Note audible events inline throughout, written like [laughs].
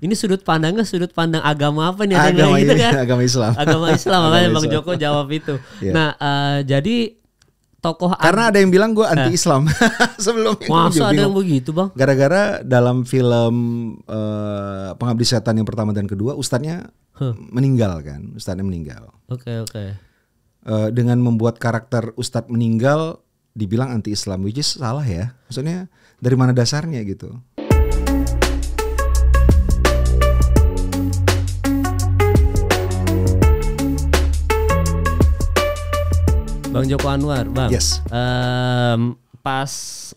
ini sudut pandangnya sudut pandang agama apa nih? agama, gitu kan? agama Islam. Agama Islam [laughs] makanya Bang Joko jawab itu. Yeah. Nah, uh, jadi tokoh karena ada yang bilang gue anti eh. Islam eh. [laughs] sebelum masa ada yang begitu bang gara-gara dalam film uh, pengabdi setan yang pertama dan kedua ustadnya huh. meninggal kan Ustadnya meninggal oke okay, oke okay. uh, dengan membuat karakter ustadz meninggal dibilang anti Islam which is salah ya maksudnya dari mana dasarnya gitu Bang Joko Anwar, Bang. Yes. Um, pas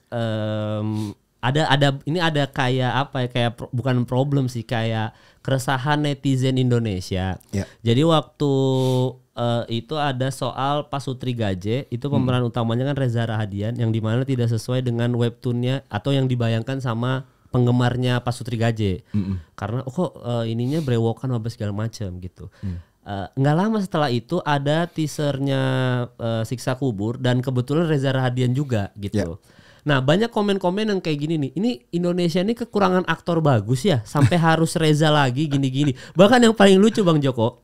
um, ada ada ini ada kayak apa ya kayak pro, bukan problem sih kayak keresahan netizen Indonesia. Yeah. Jadi waktu uh, itu ada soal Pak Sutri Gaje itu hmm. pemeran hmm. utamanya kan Reza Rahadian yang dimana tidak sesuai dengan webtoonnya atau yang dibayangkan sama penggemarnya Pak Sutri Gaje mm -mm. karena oh, kok uh, ininya brewokan apa segala macam gitu mm. Uh, nggak lama setelah itu ada teasernya uh, siksa kubur dan kebetulan Reza Rahadian juga gitu. Yeah. Nah banyak komen-komen yang kayak gini nih. Ini Indonesia ini kekurangan aktor bagus ya sampai harus Reza lagi gini-gini. Bahkan yang paling lucu Bang Joko.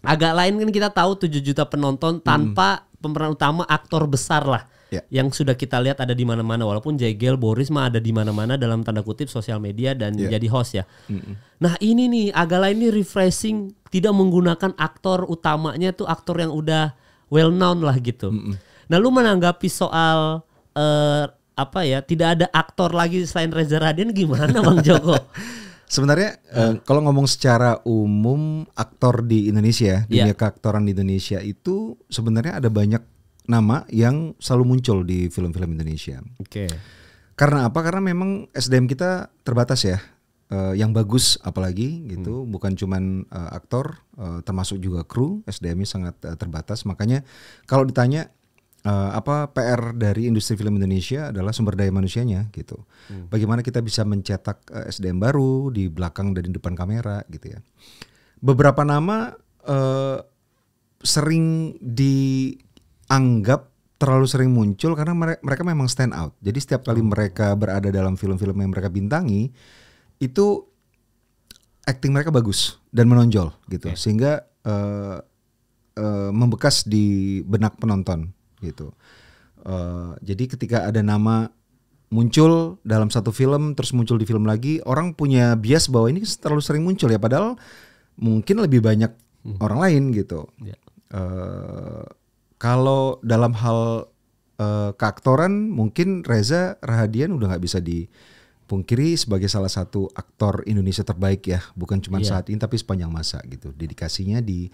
Agak lain kan kita tahu 7 juta penonton tanpa hmm. pemeran utama aktor besar lah yeah. yang sudah kita lihat ada di mana-mana walaupun Jegel Boris mah ada di mana-mana dalam tanda kutip sosial media dan yeah. jadi host ya. Mm -mm. Nah, ini nih agak lain nih refreshing tidak menggunakan aktor utamanya tuh aktor yang udah well known lah gitu. Mm -mm. Nah, lu menanggapi soal uh, apa ya? Tidak ada aktor lagi selain Reza Raden gimana Bang Joko? [laughs] Sebenarnya uh. kalau ngomong secara umum aktor di Indonesia, dunia yeah. keaktoran di Indonesia itu sebenarnya ada banyak nama yang selalu muncul di film-film Indonesia. Oke. Okay. Karena apa? Karena memang SDM kita terbatas ya. Uh, yang bagus apalagi gitu, hmm. bukan cuman uh, aktor, uh, termasuk juga kru, SDM-nya sangat uh, terbatas. Makanya kalau ditanya uh, apa PR dari industri film Indonesia adalah sumber daya manusianya gitu. Hmm. Bagaimana kita bisa mencetak uh, SDM baru di belakang dan di depan kamera gitu ya. Beberapa nama uh, sering di anggap terlalu sering muncul karena mereka memang stand out. Jadi setiap kali hmm. mereka berada dalam film-film yang mereka bintangi itu acting mereka bagus dan menonjol gitu. Okay. Sehingga uh, uh, membekas di benak penonton gitu. Uh, jadi ketika ada nama muncul dalam satu film terus muncul di film lagi, orang punya bias bahwa ini terlalu sering muncul ya padahal mungkin lebih banyak hmm. orang lain gitu. Yeah. Ya. Uh, kalau dalam hal uh, keaktoran mungkin Reza Rahadian udah nggak bisa dipungkiri sebagai salah satu aktor Indonesia terbaik ya, bukan cuma yeah. saat ini tapi sepanjang masa gitu. Dedikasinya di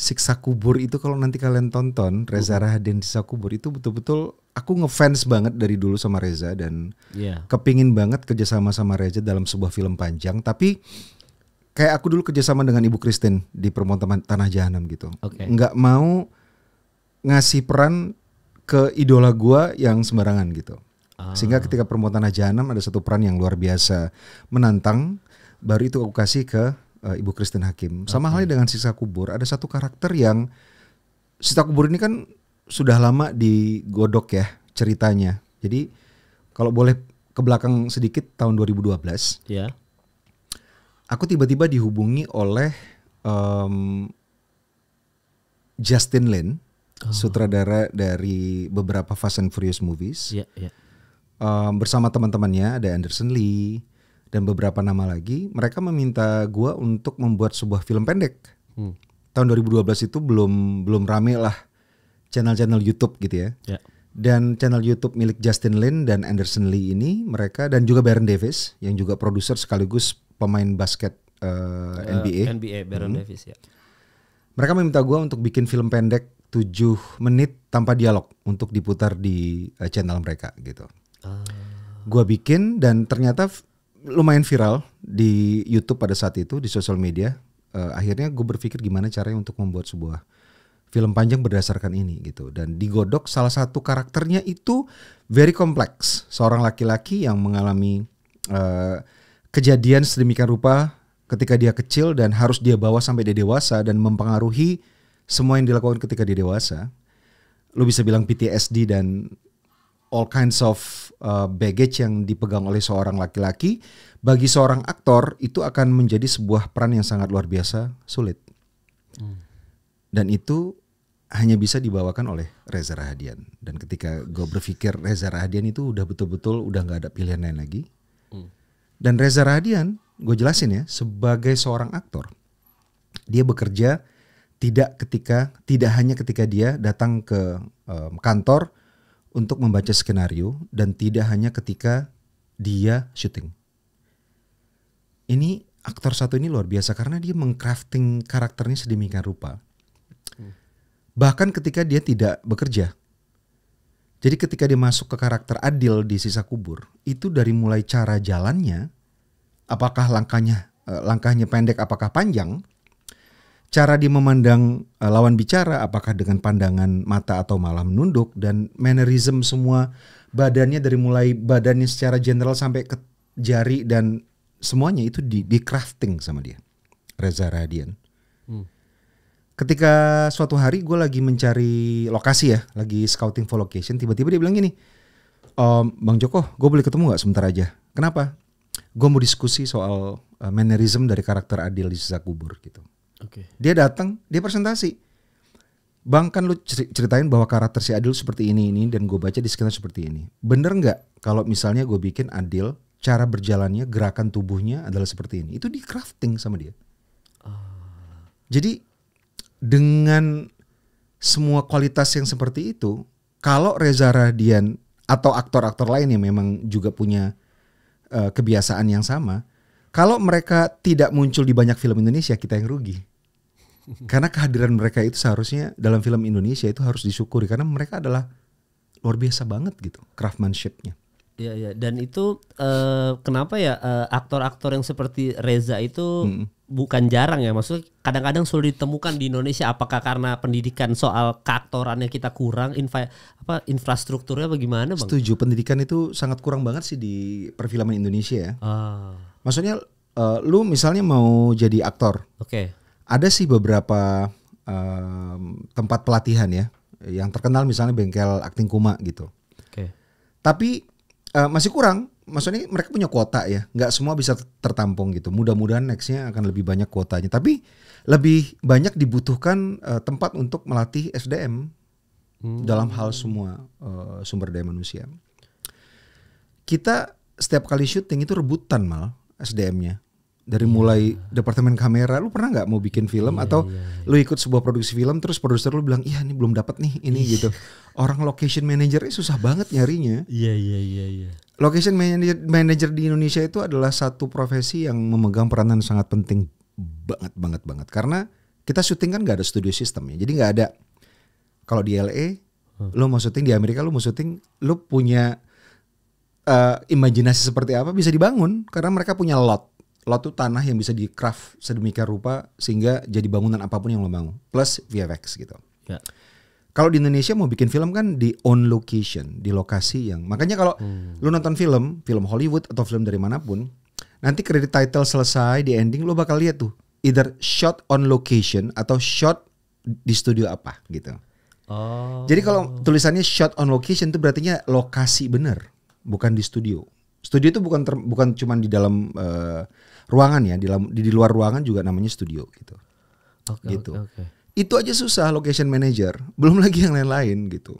Siksa Kubur itu kalau nanti kalian tonton Reza Rahadian Siksa Kubur itu betul-betul aku ngefans banget dari dulu sama Reza dan yeah. kepingin banget kerjasama sama Reza dalam sebuah film panjang tapi kayak aku dulu kerjasama dengan Ibu Kristen di Permontaman Tanah Jahanam gitu. Okay. Nggak mau ngasih peran ke idola gua yang sembarangan gitu. Ah. Sehingga ketika permutan Tanah Jahanam ada satu peran yang luar biasa menantang, baru itu aku kasih ke uh, Ibu Kristen Hakim. Sama halnya dengan Sisa Kubur, ada satu karakter yang sita Kubur ini kan sudah lama digodok ya ceritanya. Jadi kalau boleh ke belakang sedikit tahun 2012. Yeah. Aku tiba-tiba dihubungi oleh um, Justin Lin Ah. sutradara dari beberapa Fast and Furious movies. Yeah, iya, iya. yeah. Um, bersama teman-temannya ada Anderson Lee dan beberapa nama lagi. Mereka meminta gue untuk membuat sebuah film pendek. Hmm. Tahun 2012 itu belum belum rame lah channel-channel YouTube gitu ya. Yeah. Dan channel YouTube milik Justin Lin dan Anderson Lee ini mereka dan juga Baron Davis yang juga produser sekaligus pemain basket uh, eh, eh, NBA. NBA Baron hmm. Davis ya. Mereka meminta gue untuk bikin film pendek 7 menit tanpa dialog untuk diputar di uh, channel mereka gitu. Uh. Gua bikin dan ternyata lumayan viral di YouTube pada saat itu di sosial media. Uh, akhirnya gue berpikir gimana caranya untuk membuat sebuah film panjang berdasarkan ini gitu dan digodok salah satu karakternya itu very kompleks seorang laki-laki yang mengalami uh, kejadian sedemikian rupa ketika dia kecil dan harus dia bawa sampai dia dewasa dan mempengaruhi semua yang dilakukan ketika dia dewasa, lu bisa bilang PTSD dan all kinds of uh, baggage yang dipegang oleh seorang laki-laki, bagi seorang aktor itu akan menjadi sebuah peran yang sangat luar biasa sulit. Hmm. Dan itu hanya bisa dibawakan oleh Reza Rahadian. Dan ketika gue berpikir Reza Rahadian itu udah betul-betul udah gak ada pilihan lain lagi. Hmm. Dan Reza Rahadian, gue jelasin ya, sebagai seorang aktor, dia bekerja tidak ketika tidak hanya ketika dia datang ke um, kantor untuk membaca skenario dan tidak hanya ketika dia syuting. Ini aktor satu ini luar biasa karena dia mengcrafting karakternya sedemikian rupa. Bahkan ketika dia tidak bekerja. Jadi ketika dia masuk ke karakter Adil di sisa kubur, itu dari mulai cara jalannya, apakah langkahnya eh, langkahnya pendek apakah panjang, cara dia memandang uh, lawan bicara apakah dengan pandangan mata atau malah menunduk dan mannerism semua badannya dari mulai badannya secara general sampai ke jari dan semuanya itu di, di crafting sama dia Reza Radian. Hmm. Ketika suatu hari gue lagi mencari lokasi ya, lagi scouting for location, tiba-tiba dia bilang gini, um, Bang Joko, gue boleh ketemu gak sebentar aja? Kenapa? Gue mau diskusi soal uh, mannerism dari karakter Adil di sisa kubur gitu. Okay. Dia datang, dia presentasi. Bang kan lu ceritain bahwa karakter si Adil seperti ini ini dan gue baca di sekitar seperti ini. Bener nggak kalau misalnya gue bikin Adil cara berjalannya gerakan tubuhnya adalah seperti ini. Itu di crafting sama dia. Uh. Jadi dengan semua kualitas yang seperti itu, kalau Reza Radian atau aktor-aktor lain yang memang juga punya uh, kebiasaan yang sama, kalau mereka tidak muncul di banyak film Indonesia kita yang rugi. Karena kehadiran mereka itu seharusnya dalam film Indonesia itu harus disyukuri karena mereka adalah luar biasa banget gitu craftsmanshipnya. Iya iya dan itu uh, kenapa ya eh, aktor-aktor uh, yang seperti Reza itu hmm. bukan jarang ya maksudnya kadang-kadang sulit ditemukan di Indonesia apakah karena pendidikan soal keaktorannya kita kurang infra, apa infrastrukturnya bagaimana bang? Setuju pendidikan itu sangat kurang banget sih di perfilman Indonesia ya. Ah. Maksudnya uh, lu misalnya mau jadi aktor. Oke. Okay ada sih beberapa um, tempat pelatihan ya yang terkenal misalnya bengkel akting kuma gitu. Oke. Okay. Tapi uh, masih kurang. Maksudnya mereka punya kuota ya, nggak semua bisa tertampung gitu. Mudah-mudahan nextnya akan lebih banyak kuotanya. Tapi lebih banyak dibutuhkan uh, tempat untuk melatih SDM hmm. dalam hal semua uh, sumber daya manusia. Kita setiap kali syuting itu rebutan mal SDM-nya dari yeah. mulai departemen kamera lu pernah nggak mau bikin film yeah, atau yeah, iya. lu ikut sebuah produksi film terus produser lu bilang iya ini belum dapat nih ini iya. gitu orang location manajernya susah banget nyarinya iya iya iya iya location manager manager di Indonesia itu adalah satu profesi yang memegang peranan sangat penting banget banget banget karena kita syuting kan nggak ada studio system ya jadi nggak ada kalau di LA lu mau syuting di Amerika lu mau syuting lu punya uh, imajinasi seperti apa bisa dibangun karena mereka punya lot lo tuh tanah yang bisa di craft sedemikian rupa sehingga jadi bangunan apapun yang lo bangun plus VFX gitu. Ya. Kalau di Indonesia mau bikin film kan di on location, di lokasi yang makanya kalau hmm. lo nonton film, film Hollywood atau film dari manapun, nanti kredit title selesai di ending lo bakal lihat tuh either shot on location atau shot di studio apa gitu. Oh. Jadi kalau tulisannya shot on location itu berartinya lokasi bener, bukan di studio. Studio itu bukan ter, bukan cuma di dalam uh, ruangan ya di, di luar ruangan juga namanya studio gitu. Okay, gitu. Okay, okay. Itu aja susah location manager, belum lagi yang lain-lain gitu.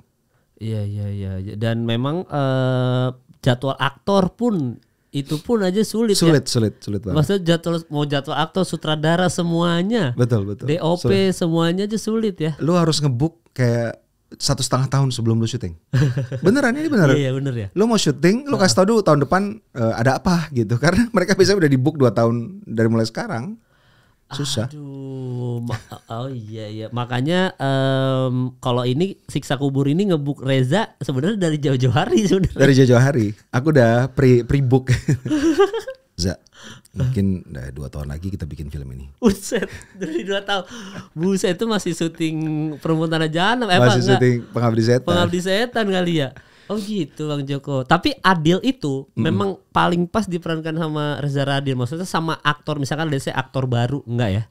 Iya iya iya dan memang uh, jadwal aktor pun itu pun aja sulit ya. sulit ya? sulit sulit banget. Maksudnya jadwal mau jadwal aktor sutradara semuanya. Betul betul. DOP sulit. semuanya aja sulit ya. Lu harus ngebuk kayak satu setengah tahun sebelum lu syuting. [laughs] Beneran ini beneran. Iya, iya bener ya. Lu mau syuting, lu kasih tau dulu tahun depan uh, ada apa gitu. [laughs] Karena mereka biasanya udah di book dua tahun dari mulai sekarang. Susah. Aduh, [laughs] oh iya iya. Makanya um, kalau ini siksa kubur ini ngebuk Reza sebenarnya dari jauh-jauh hari sebenarnya. Dari jauh-jauh hari. Aku udah pre pre book. Reza Mungkin uh. dua tahun lagi kita bikin film ini. Buset, dari dua tahun. Buset itu masih syuting perempuan tanah jahanam. Eh, masih syuting pengabdi setan. Pengabdi setan kali ya. Oh gitu Bang Joko. Tapi Adil itu mm memang paling pas diperankan sama Reza Radil. Maksudnya sama aktor misalkan saya aktor baru enggak ya?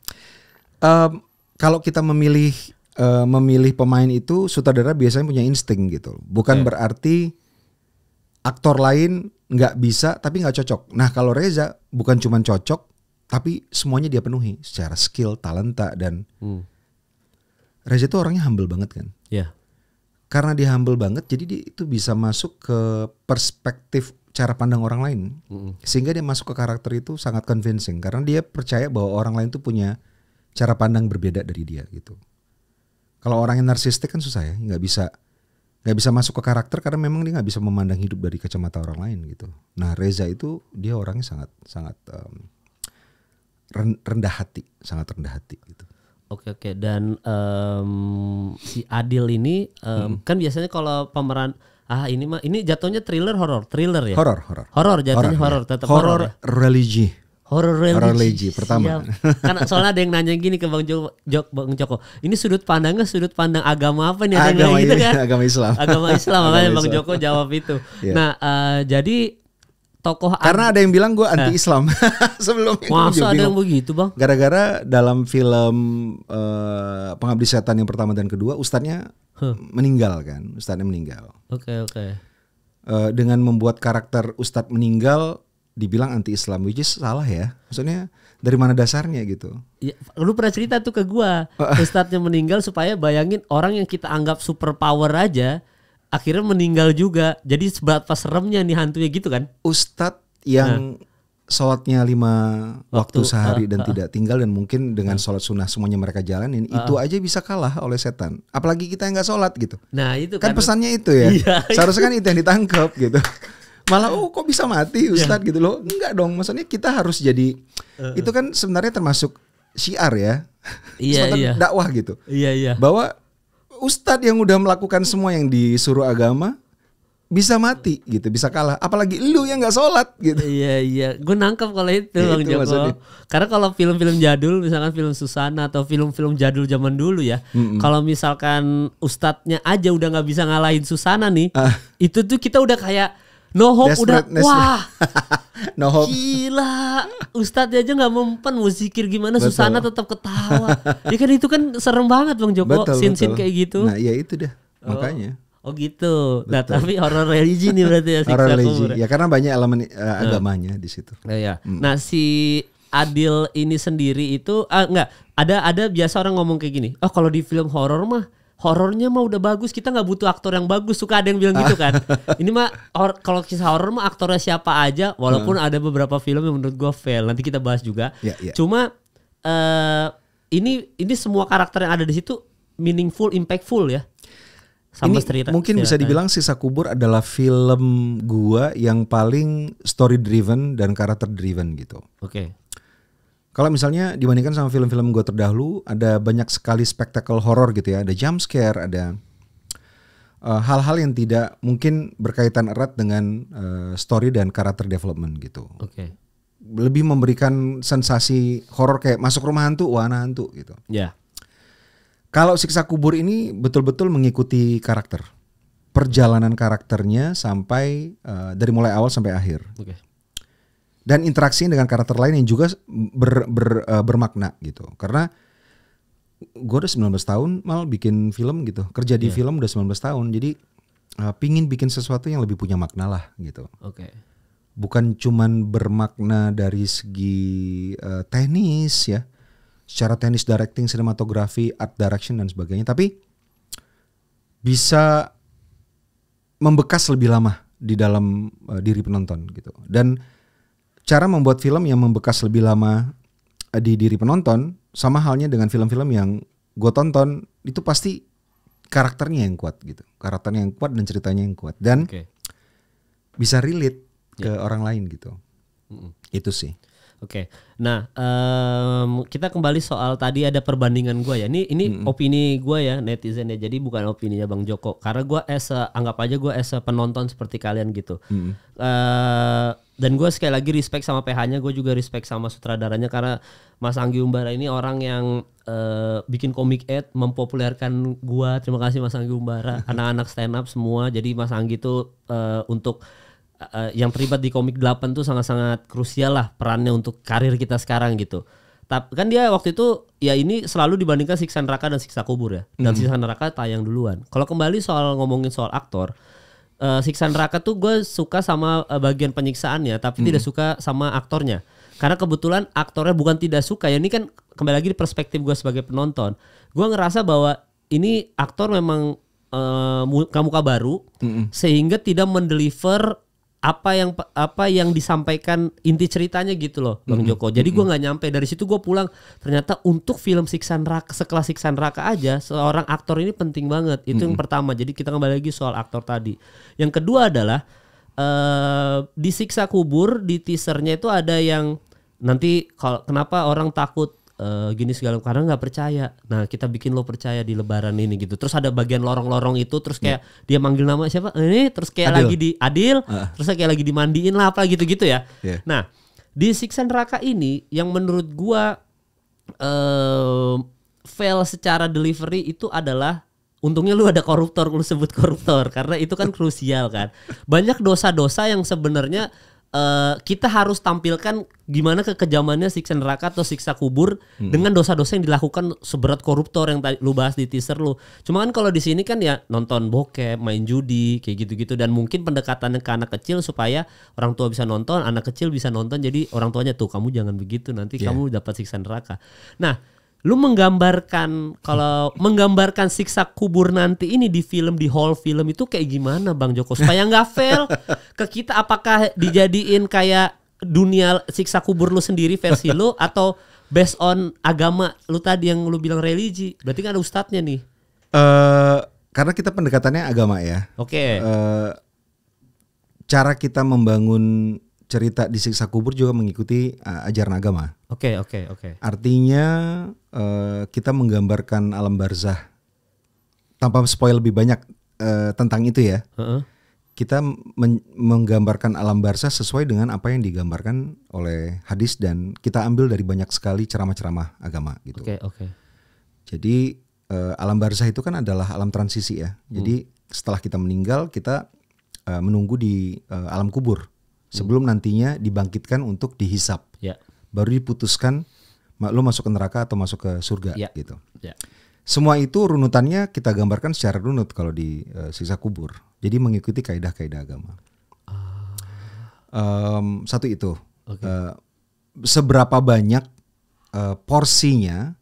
Um, kalau kita memilih uh, memilih pemain itu sutradara biasanya punya insting gitu. Bukan yeah. berarti aktor lain nggak bisa tapi nggak cocok. Nah kalau Reza bukan cuma cocok tapi semuanya dia penuhi secara skill, talenta dan hmm. Reza itu orangnya humble banget kan. Iya. Yeah. Karena dia humble banget jadi dia itu bisa masuk ke perspektif cara pandang orang lain. Mm Sehingga dia masuk ke karakter itu sangat convincing karena dia percaya bahwa orang lain itu punya cara pandang berbeda dari dia gitu. Kalau orang yang narsistik kan susah ya, nggak bisa nggak bisa masuk ke karakter karena memang dia nggak bisa memandang hidup dari kacamata orang lain gitu. Nah Reza itu dia orangnya sangat sangat um, rendah hati, sangat rendah hati gitu. Oke oke dan um, si Adil ini um, hmm. kan biasanya kalau pemeran ah ini mah ini jatuhnya thriller horor thriller ya horor horor horor jatuhnya horor iya. tetap horor ya? religi Horror religi. Horror religi pertama. Siap. Karena soalnya ada yang nanya gini ke Bang Joko, Jok, Bang Joko, ini sudut pandangnya sudut pandang agama apa nih? Agama, gitu kan? agama Islam. Agama Islam, [laughs] makanya Bang Joko jawab itu. [laughs] Yeah. Nah, uh, jadi tokoh karena ada yang bilang gue anti eh. Islam eh. [laughs] sebelum masa itu ada yang begitu bang gara-gara dalam film uh, pengabdi setan yang pertama dan kedua ustadnya huh. meninggal kan Ustadnya meninggal oke okay, oke okay. uh, dengan membuat karakter ustadz meninggal dibilang anti Islam which is salah ya maksudnya dari mana dasarnya gitu ya, lu pernah cerita tuh ke gua [laughs] ustadznya meninggal supaya bayangin orang yang kita anggap super power aja akhirnya meninggal juga jadi seberapa seremnya nih hantunya gitu kan ustadz yang nah. sholatnya lima waktu, waktu sehari uh, dan uh, tidak ah. tinggal dan mungkin dengan sholat sunnah semuanya mereka jalanin uh, itu aja bisa kalah oleh setan apalagi kita yang nggak sholat gitu nah itu kan, kan pesannya itu ya [laughs] iya, seharusnya kan itu yang ditangkap gitu [laughs] malah oh kok bisa mati iya. Ustad yeah. gitu loh enggak dong maksudnya kita harus jadi uh, uh. itu kan sebenarnya termasuk syiar ya [laughs] iya, iya. dakwah gitu iya iya bahwa Ustad yang udah melakukan semua yang disuruh agama bisa mati gitu, bisa kalah. Apalagi lu yang nggak sholat gitu. Iya iya, gue nangkep kalau itu ya, bang itu Joko. Karena kalau film-film jadul, misalkan film Susana atau film-film jadul zaman dulu ya, mm -mm. kalau misalkan Ustadnya aja udah nggak bisa ngalahin Susana nih, ah. itu tuh kita udah kayak No Hope Desperate, udah wah. [laughs] no Hope. Gila. Ustadz aja nggak mempan musikir gimana betul. Susana tetap ketawa. ya kan itu kan serem banget Bang Joko sin-sin kayak gitu. Nah, ya itu dah. Oh. Makanya. Oh gitu. Nah, betul. Nah, tapi horor religi nih berarti ya horor religi. Ya karena banyak elemen uh, agamanya di situ. Nah, ya. Hmm. nah, si Adil ini sendiri itu ah, enggak, ada ada biasa orang ngomong kayak gini. Oh, kalau di film horor mah horornya mah udah bagus kita nggak butuh aktor yang bagus suka ada yang bilang gitu kan [laughs] ini mah hor- kalau kisah horor mah aktornya siapa aja walaupun hmm. ada beberapa film yang menurut gue fail nanti kita bahas juga yeah, yeah. cuma uh, ini ini semua karakter yang ada di situ meaningful impactful ya sama ini cerita, mungkin cerita, bisa dibilang sisa kubur adalah film gua yang paling story driven dan karakter driven gitu oke okay. Kalau misalnya dibandingkan sama film-film gue terdahulu, ada banyak sekali spektakel horor gitu ya, ada jump scare, ada eh, hal-hal uh, yang tidak mungkin berkaitan erat dengan uh, story dan karakter development gitu. Oke. Okay. Lebih memberikan sensasi horor kayak masuk rumah hantu, wahana hantu gitu. Ya. Yeah. Kalau siksa kubur ini betul-betul mengikuti karakter, perjalanan karakternya sampai uh, dari mulai awal sampai akhir. Oke. Okay dan interaksi dengan karakter lain yang juga ber, ber, uh, bermakna gitu. Karena gue udah 19 tahun mal bikin film gitu. Kerja di yeah. film udah 19 tahun. Jadi uh, pingin bikin sesuatu yang lebih punya makna lah gitu. Oke. Okay. Bukan cuman bermakna dari segi uh, teknis ya. Secara teknis directing, sinematografi, art direction dan sebagainya, tapi bisa membekas lebih lama di dalam uh, diri penonton gitu. Dan cara membuat film yang membekas lebih lama eh, di diri penonton sama halnya dengan film-film yang gue tonton itu pasti karakternya yang kuat gitu karakternya yang kuat dan ceritanya yang kuat dan okay. bisa relate yeah. ke ya. orang lain gitu mm -mm. itu sih Oke. Okay. Nah, um, kita kembali soal tadi ada perbandingan gue ya. Ini ini hmm. opini gue ya netizen ya. Jadi bukan opini ya Bang Joko. Karena gue es anggap aja gue es penonton seperti kalian gitu. Hmm. Uh, dan gue sekali lagi respect sama PH-nya, gue juga respect sama sutradaranya karena Mas Anggi Umbara ini orang yang uh, bikin komik ad mempopulerkan gue. Terima kasih Mas Anggi Umbara, [laughs] anak-anak stand up semua. Jadi Mas Anggi tuh uh, untuk uh, yang terlibat di komik 8 tuh sangat-sangat krusial lah perannya untuk karir kita sekarang gitu. Tapi kan dia waktu itu ya ini selalu dibandingkan siksa neraka dan siksa kubur ya. Dan hmm. siksa neraka tayang duluan. Kalau kembali soal ngomongin soal aktor, uh, eh, siksa neraka tuh gue suka sama uh, bagian penyiksaannya, tapi hmm. tidak suka sama aktornya. Karena kebetulan aktornya bukan tidak suka ya ini kan kembali lagi di perspektif gue sebagai penonton. Gue ngerasa bahwa ini aktor memang uh, muka-muka baru, mm sehingga tidak mendeliver apa yang apa yang disampaikan inti ceritanya gitu loh Bang Joko. Jadi gue nggak nyampe dari situ gue pulang ternyata untuk film siksa neraka sekelas siksa neraka aja seorang aktor ini penting banget. Itu yang pertama. Jadi kita kembali lagi soal aktor tadi. Yang kedua adalah uh, eh, di siksa kubur di teasernya itu ada yang nanti kalau kenapa orang takut uh, gini segala karena nggak percaya. Nah kita bikin lo percaya di Lebaran ini gitu. Terus ada bagian lorong-lorong itu, terus kayak yeah. dia manggil nama siapa? Eh, ini terus kayak Adil. lagi di Adil, uh. terus kayak lagi dimandiin lah apa gitu-gitu ya. Yeah. Nah di siksa neraka ini yang menurut gua uh, fail secara delivery itu adalah Untungnya lu ada koruptor, lu sebut koruptor karena itu kan krusial kan. Banyak dosa-dosa yang sebenarnya uh, kita harus tampilkan gimana kekejamannya siksa neraka atau siksa kubur hmm. dengan dosa-dosa yang dilakukan seberat koruptor yang tadi lu bahas di teaser lu. Cuma kan kalau di sini kan ya nonton bokep, main judi, kayak gitu-gitu dan mungkin pendekatannya ke anak kecil supaya orang tua bisa nonton, anak kecil bisa nonton. Jadi orang tuanya tuh kamu jangan begitu nanti yeah. kamu dapat siksa neraka. Nah, lu menggambarkan kalau menggambarkan siksa kubur nanti ini di film di hall film itu kayak gimana bang Joko supaya nggak fail ke kita apakah dijadiin kayak dunia siksa kubur lu sendiri versi lu atau based on agama lu tadi yang lu bilang religi berarti kan ada ustadznya nih uh, karena kita pendekatannya agama ya oke okay. uh, eh, cara kita membangun cerita disiksa kubur juga mengikuti uh, ajaran agama. Oke, okay, oke, okay, oke. Okay. Artinya uh, kita menggambarkan alam barzah tanpa spoil lebih banyak uh, tentang itu ya. Uh -uh. Kita men menggambarkan alam barzah sesuai dengan apa yang digambarkan oleh hadis dan kita ambil dari banyak sekali ceramah-ceramah agama gitu. Oke, okay, oke. Okay. Jadi uh, alam barzah itu kan adalah alam transisi ya. Jadi hmm. setelah kita meninggal kita uh, menunggu di uh, alam kubur sebelum hmm. nantinya dibangkitkan untuk dihisap. Ya. Baru diputuskan lo masuk ke neraka atau masuk ke surga ya. gitu. Ya. Semua itu runutannya kita gambarkan secara runut kalau di uh, sisa kubur. Jadi mengikuti kaidah-kaidah agama. Uh. Um, satu itu. Okay. Uh, eh, seberapa banyak uh, porsinya?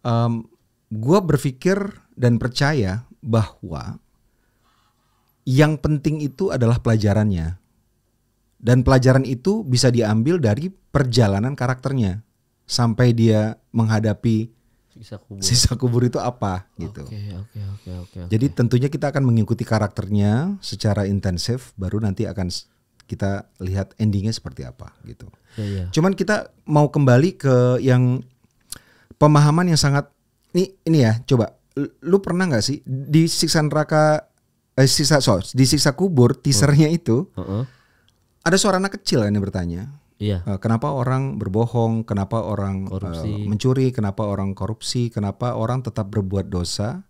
Um, gua berpikir dan percaya bahwa yang penting itu adalah pelajarannya dan pelajaran itu bisa diambil dari perjalanan karakternya sampai dia menghadapi sisa kubur, sisa kubur itu apa gitu. Okay, okay, okay, okay, Jadi tentunya kita akan mengikuti karakternya secara intensif, baru nanti akan kita lihat endingnya seperti apa gitu. Yeah, yeah. Cuman kita mau kembali ke yang pemahaman yang sangat ini ini ya coba lu pernah nggak sih di siksa neraka eh, sisa so, di siksa kubur teasernya oh. itu uh -uh ada suara anak kecil yang bertanya. Iya. Eh, kenapa orang berbohong? Kenapa orang eh, korupsi. mencuri? Kenapa orang korupsi? Kenapa orang tetap berbuat dosa?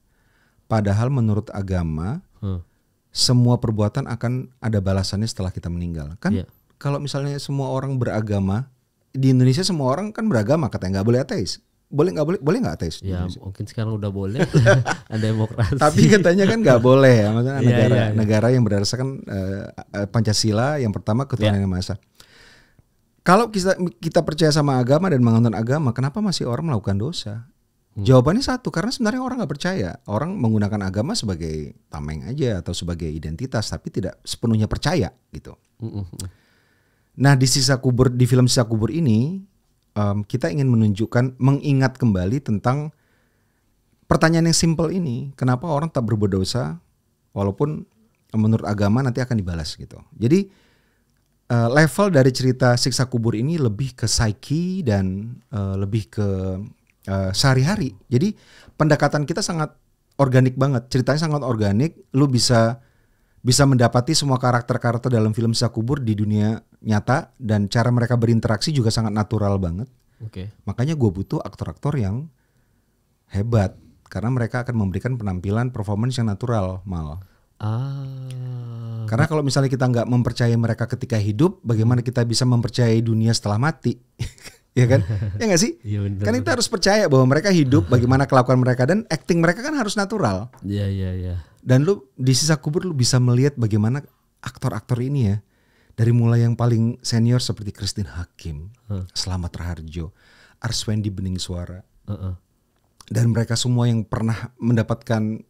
Padahal menurut agama hmm. semua perbuatan akan ada balasannya setelah kita meninggal. Kan iya. kalau misalnya semua orang beragama di Indonesia semua orang kan beragama katanya nggak boleh ateis boleh nggak boleh boleh nggak tes ya mungkin sekarang udah boleh [laughs] ada demokrasi tapi katanya kan nggak boleh ya maksudnya iya, negara yeah, yeah, yeah. negara yang berdasarkan uh, pancasila yang pertama ketuhanan yeah. yang maha kalau kita kita percaya sama agama dan menganut agama kenapa masih orang melakukan dosa hmm. jawabannya satu karena sebenarnya orang nggak percaya orang menggunakan agama sebagai tameng aja atau sebagai identitas tapi tidak sepenuhnya percaya gitu mm nah di sisa kubur di film sisa kubur ini um, kita ingin menunjukkan mengingat kembali tentang pertanyaan yang simpel ini kenapa orang tak berbuat dosa walaupun menurut agama nanti akan dibalas gitu jadi uh, level dari cerita siksa kubur ini lebih ke psyche dan uh, lebih ke uh, sehari-hari jadi pendekatan kita sangat organik banget ceritanya sangat organik lu bisa bisa mendapati semua karakter-karakter dalam film Sisa Kubur di dunia nyata dan cara mereka berinteraksi juga sangat natural banget. Oke. Okay. Makanya gue butuh aktor-aktor yang hebat karena mereka akan memberikan penampilan performance yang natural mal. Ah. Karena kalau misalnya kita nggak mempercayai mereka ketika hidup, bagaimana kita bisa mempercayai dunia setelah mati? [laughs] ya kan? ya nggak sih? Ya, bener, kan kita harus percaya bahwa mereka hidup, bagaimana kelakuan mereka dan acting mereka kan harus natural. Iya iya iya. Dan lu di sisa kubur lu bisa melihat bagaimana aktor-aktor ini ya. Dari mulai yang paling senior seperti Christine Hakim, uh. Selamat Raharjo, Arswendi Bening Suara. Uh -uh. Dan mereka semua yang pernah mendapatkan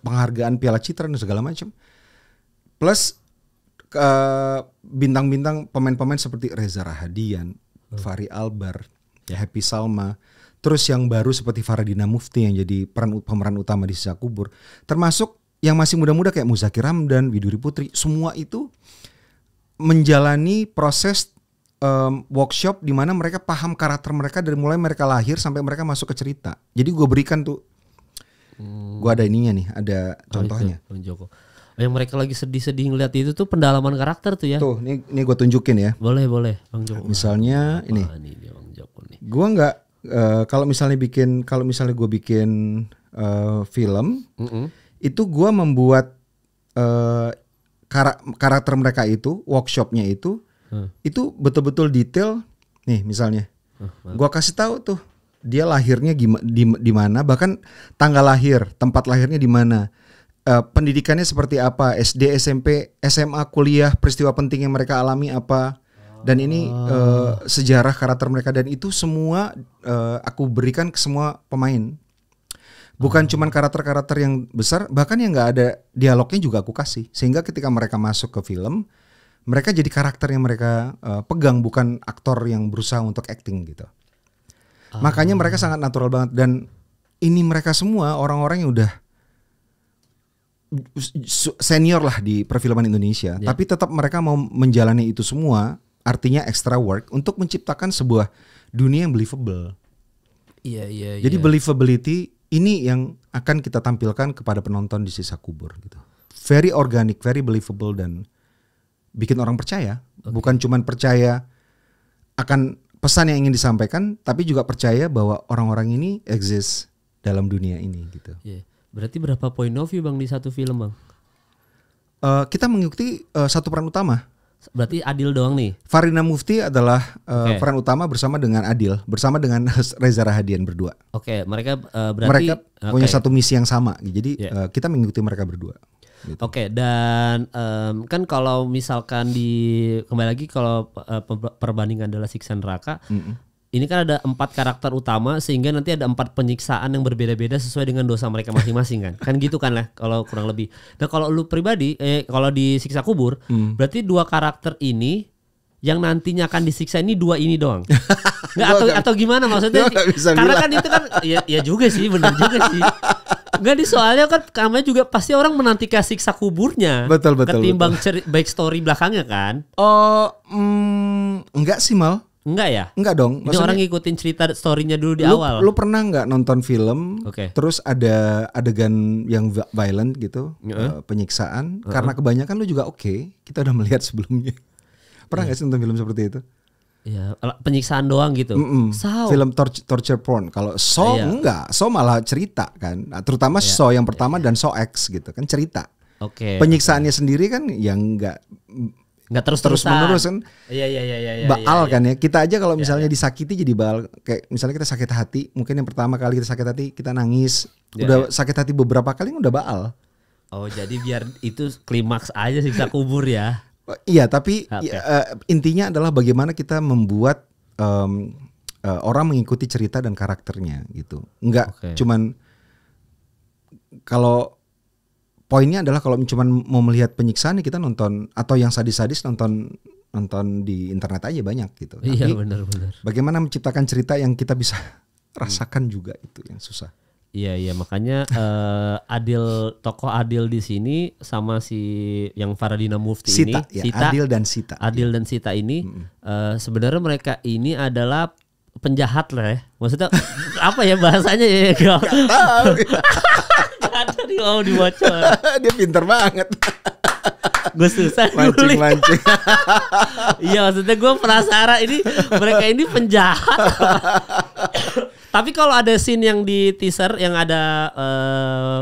penghargaan Piala Citra dan segala macam. Plus bintang-bintang uh, pemain-pemain seperti Reza Rahadian, uh. Fahri Albar, ya Happy Salma, terus yang baru seperti Faradina Mufti yang jadi peran pemeran utama di sisa kubur, termasuk yang masih muda-muda kayak Muzaki Ramdan, Widuri Putri, semua itu menjalani proses um, workshop di mana mereka paham karakter mereka dari mulai mereka lahir sampai mereka masuk ke cerita. Jadi gue berikan tuh, hmm. gue ada ininya nih, ada oh, contohnya. Oh, itu, Joko. Yang mereka lagi sedih-sedih ngeliat itu tuh pendalaman karakter tuh ya. Tuh, ini, ini gue tunjukin ya. Boleh, boleh, Bang Joko. Misalnya Apa ini. Ini Gue nggak uh, kalau misalnya bikin, kalau misalnya gue bikin uh, film. Mm -hmm itu gue membuat uh, eh, kar karakter mereka itu workshopnya itu hmm. itu betul-betul detail nih misalnya hmm, gue kasih tahu tuh dia lahirnya gimana di, di mana bahkan tanggal lahir tempat lahirnya di mana uh, pendidikannya seperti apa SD SMP SMA kuliah peristiwa penting yang mereka alami apa dan ini uh, sejarah karakter mereka dan itu semua uh, aku berikan ke semua pemain Bukan cuman karakter-karakter yang besar, bahkan yang nggak ada dialognya juga aku kasih. Sehingga ketika mereka masuk ke film, mereka jadi karakter yang mereka uh, pegang bukan aktor yang berusaha untuk acting gitu. Um. Makanya mereka sangat natural banget dan ini mereka semua orang-orang yang udah senior lah di perfilman Indonesia, yeah. tapi tetap mereka mau menjalani itu semua, artinya extra work untuk menciptakan sebuah dunia yang believable. Iya yeah, iya. Yeah, yeah. Jadi iya. believability ini yang akan kita tampilkan kepada penonton di sisa kubur gitu. Very organic, very believable dan bikin orang percaya, okay. bukan cuma percaya akan pesan yang ingin disampaikan, tapi juga percaya bahwa orang-orang ini exist dalam dunia ini gitu. Yeah. Berarti berapa point of view bang di satu film bang? Uh, kita mengikuti uh, satu peran utama Berarti Adil doang nih. Farina Mufti adalah uh, peran utama bersama dengan Adil, bersama dengan [laughs] Reza Rahadian berdua. Oke, okay, mereka uh, berarti mereka okay. punya satu misi yang sama. Jadi yeah. Iya. uh, kita mengikuti mereka berdua. Gitu. Oke, okay, dan um, kan kalau misalkan di kembali lagi kalau uh, perbandingan adalah siksa neraka, mm -hmm ini kan ada empat karakter utama sehingga nanti ada empat penyiksaan yang berbeda-beda sesuai dengan dosa mereka masing-masing kan kan gitu kan lah kalau kurang lebih nah kalau lu pribadi eh kalau disiksa kubur hmm. berarti dua karakter ini yang nantinya akan disiksa ini dua ini doang. [laughs] Nggak atau gak, kan? atau gimana maksudnya? Bisa karena bilang. kan itu kan ya, ya juga sih, benar juga sih. Enggak di soalnya kan kamu juga pasti orang menantikan siksa kuburnya. Betul betul. Ketimbang betul. story belakangnya kan. Oh, mm, enggak sih mal. Enggak ya? Enggak dong. Ini orang ngikutin cerita storynya dulu di lu, awal. Lu pernah nggak nonton film? Okay. Terus ada adegan yang violent gitu, uh -huh. uh, penyiksaan. Uh -huh. Karena kebanyakan lu juga oke. Okay, kita udah melihat sebelumnya. [laughs] pernah nggak uh-huh. Iya. sih nonton film seperti itu? Ya, penyiksaan doang gitu. Mm -mm. Film tor torture porn. Kalau uh, iya. enggak, so malah cerita kan. Nah, terutama yeah. so yang iya, pertama yeah. dan so X gitu kan cerita. Oke. Okay. Penyiksaannya okay. sendiri kan yang enggak nggak terus terus menerus kan iya, iya iya iya iya baal iya, iya. kan ya iya. kita aja kalau iya, misalnya iya, iya. disakiti jadi baal kayak misalnya kita sakit hati mungkin yang pertama kali kita sakit hati kita nangis iya, udah iya. sakit hati beberapa kali kan udah baal oh jadi biar itu klimaks aja kita kubur ya oh, iya tapi okay. ya, uh, intinya adalah bagaimana kita membuat um, uh, orang mengikuti cerita dan karakternya gitu nggak okay. cuman kalau poinnya adalah kalau cuma mau melihat penyiksaan ya kita nonton atau yang sadis-sadis nonton nonton di internet aja banyak gitu. Iya benar benar. Bagaimana menciptakan cerita yang kita bisa [laughs] rasakan juga itu yang susah. Iya iya makanya uh, Adil tokoh Adil di sini sama si yang Faradina Mufti Sita, ini ya, Sita Adil dan Sita. Adil ya. dan Sita ini hmm. uh, sebenarnya mereka ini adalah penjahat lah ya. Maksudnya [laughs] apa ya bahasanya ya? [laughs] Gak tahu ada di mau oh, dibocor. [laughs] Dia pinter banget. gue susah mancing mancing. [laughs] Iya maksudnya gue penasaran ini mereka ini penjahat. Tapi kalau ada scene yang di teaser yang ada uh,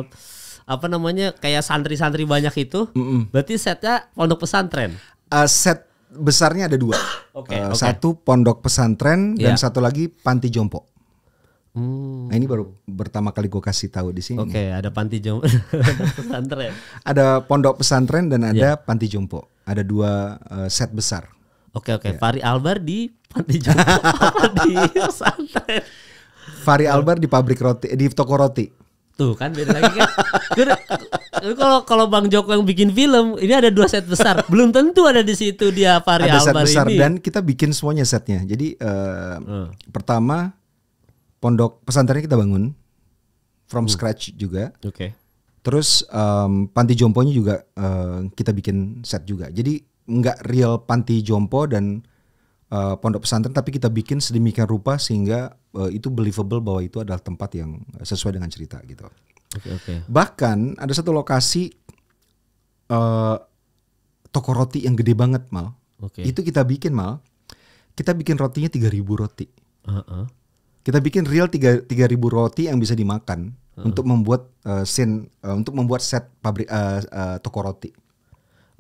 apa namanya kayak santri-santri banyak itu, mm -mm. berarti setnya pondok pesantren. Uh, set besarnya ada dua. okay, uh, okay. Satu pondok pesantren yeah. dan iya. satu lagi panti jompo. Hmm. Nah ini baru pertama kali gue kasih tahu di sini. Oke, okay, ada panti jompo, [laughs] pesantren. ada pondok pesantren dan ada yeah. panti jompo. Ada dua uh, set besar. Oke okay, oke. Okay. Iya. Yeah. Fari Albar di panti jompo [laughs] di pesantren. Fari Albar di pabrik roti, di toko roti. Tuh kan beda lagi kan. Kalau kalau Bang Joko yang bikin film, ini ada dua set besar. Belum tentu ada di situ dia Fari ada set besar ini. dan kita bikin semuanya setnya. Jadi uh, hmm. pertama pondok pesantrennya kita bangun from hmm. scratch juga. Oke. Okay. Terus um, panti jomponya juga uh, kita bikin set juga. Jadi nggak real panti jompo dan uh, pondok pesantren, tapi kita bikin sedemikian rupa sehingga uh, itu believable bahwa itu adalah tempat yang sesuai dengan cerita gitu. Okay, okay. Bahkan ada satu lokasi uh, toko roti yang gede banget mal. Okay. Itu kita bikin mal. Kita bikin rotinya 3000 roti. Uh -uh kita bikin real tiga tiga ribu roti yang bisa dimakan hmm. untuk membuat uh, scene uh, untuk membuat set pabrik uh, uh, toko roti.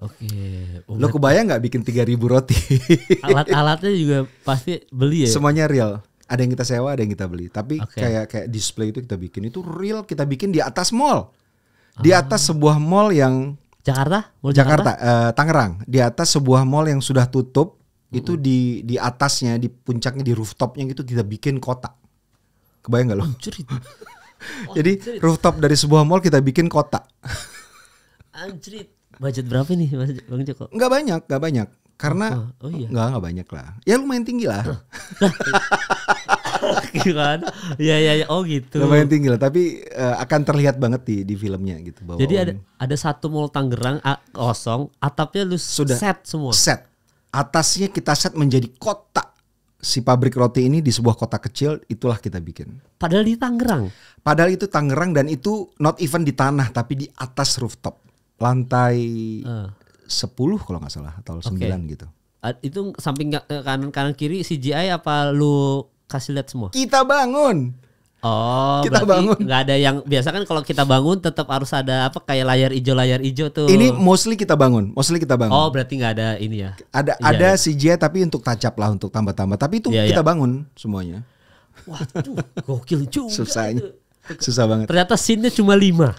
Oke. Okay. Lo kebayang nggak bikin tiga ribu roti? [laughs] Alat-alatnya juga pasti beli ya. Semuanya real. Ada yang kita sewa, ada yang kita beli. Tapi okay. kayak kayak display itu kita bikin itu real kita bikin di atas mall. Di ah. atas sebuah mall yang Jakarta? Mall Jakarta, Jakarta? Uh, Tangerang. Di atas sebuah mall yang sudah tutup itu di di atasnya, di puncaknya, di rooftopnya gitu kita bikin kotak. Kebayang nggak lo? Anjir. [laughs] Jadi rooftop dari sebuah mall kita bikin kotak. Anjir. Budget berapa nih Bang Joko? Nggak banyak, nggak banyak. Karena oh, oh iya. nggak nggak banyak lah. Ya lumayan tinggi lah. kan? [laughs] ya ya ya oh gitu. Lumayan tinggi lah, tapi uh, akan terlihat banget di di filmnya gitu bahwa Jadi ada ada satu mall Tangerang kosong, atapnya lu Sudah set semua. Set atasnya kita set menjadi kotak si pabrik roti ini di sebuah kota kecil itulah kita bikin. Padahal di Tangerang. Padahal itu Tangerang dan itu not even di tanah tapi di atas rooftop lantai ah. uh. 10 kalau nggak salah atau okay. gitu. Uh, itu samping eh, kanan kanan kiri CGI apa lu kasih lihat semua? Kita bangun. Oh, kita bangun. Gak ada yang biasa kan kalau kita bangun tetap harus ada apa kayak layar hijau layar hijau tuh. Ini mostly kita bangun, mostly kita bangun. Oh, berarti nggak ada ini ya? Ada iya, ada iya. CGI tapi untuk tancap lah untuk tambah-tambah. Tapi itu iya, kita iya. bangun semuanya. Waduh, gokil juga. Susahnya. Susah banget. Ternyata scene cuma lima.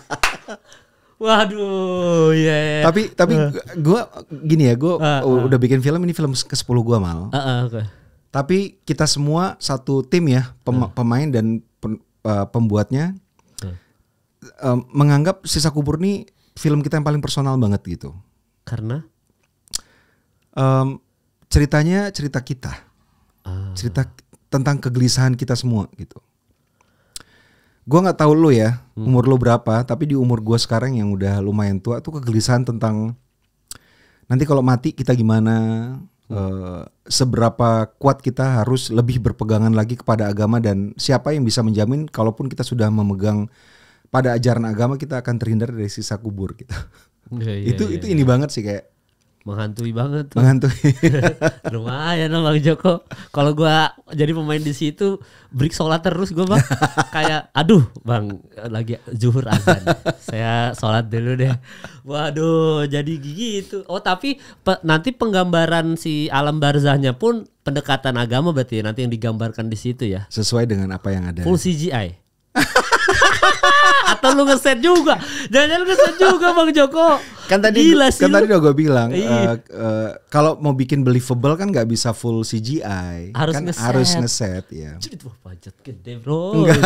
[laughs] Waduh, ya. Yeah, iya. Tapi tapi uh. Eh. gue gini ya, gue uh, uh. Eh. udah bikin film ini film ke-10 gue mal. Uh, eh, uh, okay. Tapi kita semua satu tim ya, pem hmm. pemain dan pem eh, pembuatnya hmm. uh, menganggap sisa kubur ini film kita yang paling personal banget gitu. Karena um, ceritanya cerita kita, ah. cerita tentang kegelisahan kita semua gitu. Gue nggak tahu lo ya hmm. umur lo berapa, tapi di umur gue sekarang yang udah lumayan tua tuh kegelisahan tentang nanti kalau mati kita gimana, Eh, seberapa kuat kita harus lebih berpegangan lagi kepada agama dan siapa yang bisa menjamin kalaupun kita sudah memegang pada ajaran agama kita akan terhindar dari sisa kubur gitu. Yeah, [laughs] yeah, itu yeah, itu yeah. ini iya. banget sih kayak Menghantui banget. Tuh. Menghantui. [laughs] Lumayan lah Bang Joko. Kalau gue jadi pemain di situ break sholat terus gue Bang. Kayak aduh Bang lagi zuhur azan. Saya sholat dulu deh. Waduh, jadi gigi itu. Oh, tapi pe nanti penggambaran si alam barzahnya pun pendekatan agama berarti ya, nanti yang digambarkan di situ ya. Sesuai dengan apa yang ada. Full CGI. [laughs] [laughs] Atau lu ngeset juga. Jangan-jangan ngeset juga Bang Joko. Kan tadi Gila sih kan lu. tadi udah gue bilang uh, uh, kalau mau bikin believable kan gak bisa full CGI. Harus kan ngeset. Harus ngeset ya. Jadi wah budget gede, Bro. Enggak.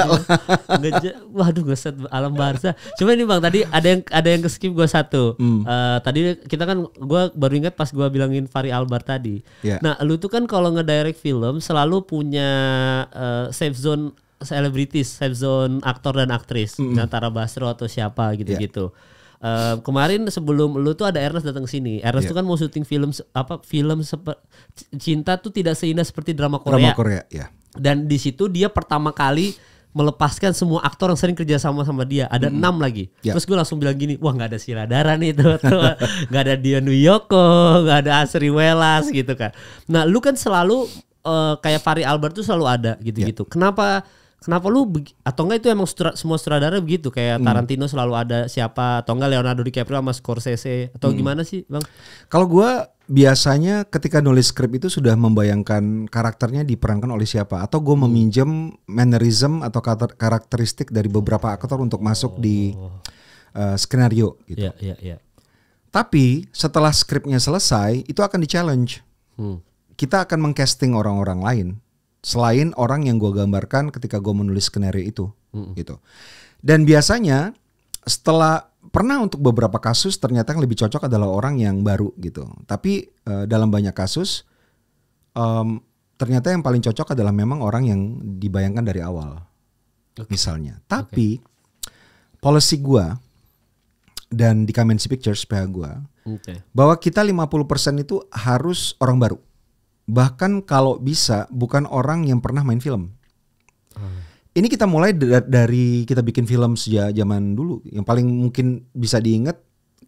Gitu. Waduh ngeset alam barza Cuma ini Bang tadi ada yang ada yang keskip gue satu. Hmm. Uh, tadi kita kan gue baru ingat pas gue bilangin Fari Albar tadi. Yeah. Nah, lu tuh kan kalau ngedirect film selalu punya uh, safe zone selebritis, safe zone aktor dan aktris, mm -hmm. antara Basro atau siapa gitu-gitu. Yeah. Uh, kemarin sebelum lu tuh ada Ernest datang sini. Ernest yeah. tuh kan mau syuting film apa film cinta tuh tidak seindah seperti drama Korea. Drama Korea, ya. Yeah. Dan di situ dia pertama kali melepaskan semua aktor yang sering kerja sama sama dia ada enam mm. lagi yeah. terus gue langsung bilang gini wah nggak ada Siladara nih tuh [laughs] nggak ada Dion Wiyoko nggak ada Asri Welas gitu kan nah lu kan selalu uh, kayak Fari Albert tuh selalu ada gitu-gitu yeah. kenapa Kenapa lu atau enggak itu emang stra, semua sutradara begitu kayak hmm. Tarantino selalu ada siapa atau enggak Leonardo DiCaprio sama Scorsese atau hmm. gimana sih, Bang? Kalau gua biasanya ketika nulis skrip itu sudah membayangkan karakternya diperankan oleh siapa atau gue hmm. meminjam mannerism atau karakteristik dari beberapa aktor untuk masuk oh. di uh, eh, skenario gitu. Yeah, yeah, yeah. Tapi setelah skripnya selesai itu akan di challenge. Hmm. Kita akan mengcasting orang-orang lain selain orang yang gue gambarkan ketika gue menulis skenario itu -hmm. gitu dan biasanya setelah pernah untuk beberapa kasus ternyata yang lebih cocok adalah orang yang baru gitu tapi uh, dalam banyak kasus um, ternyata yang paling cocok adalah memang orang yang dibayangkan dari awal okay. misalnya tapi okay. policy gue dan di Kamensi Pictures PH gue okay. bahwa kita 50% itu harus orang baru bahkan kalau bisa bukan orang yang pernah main film. Ini kita mulai dari kita bikin film sejak zaman dulu. Yang paling mungkin bisa diingat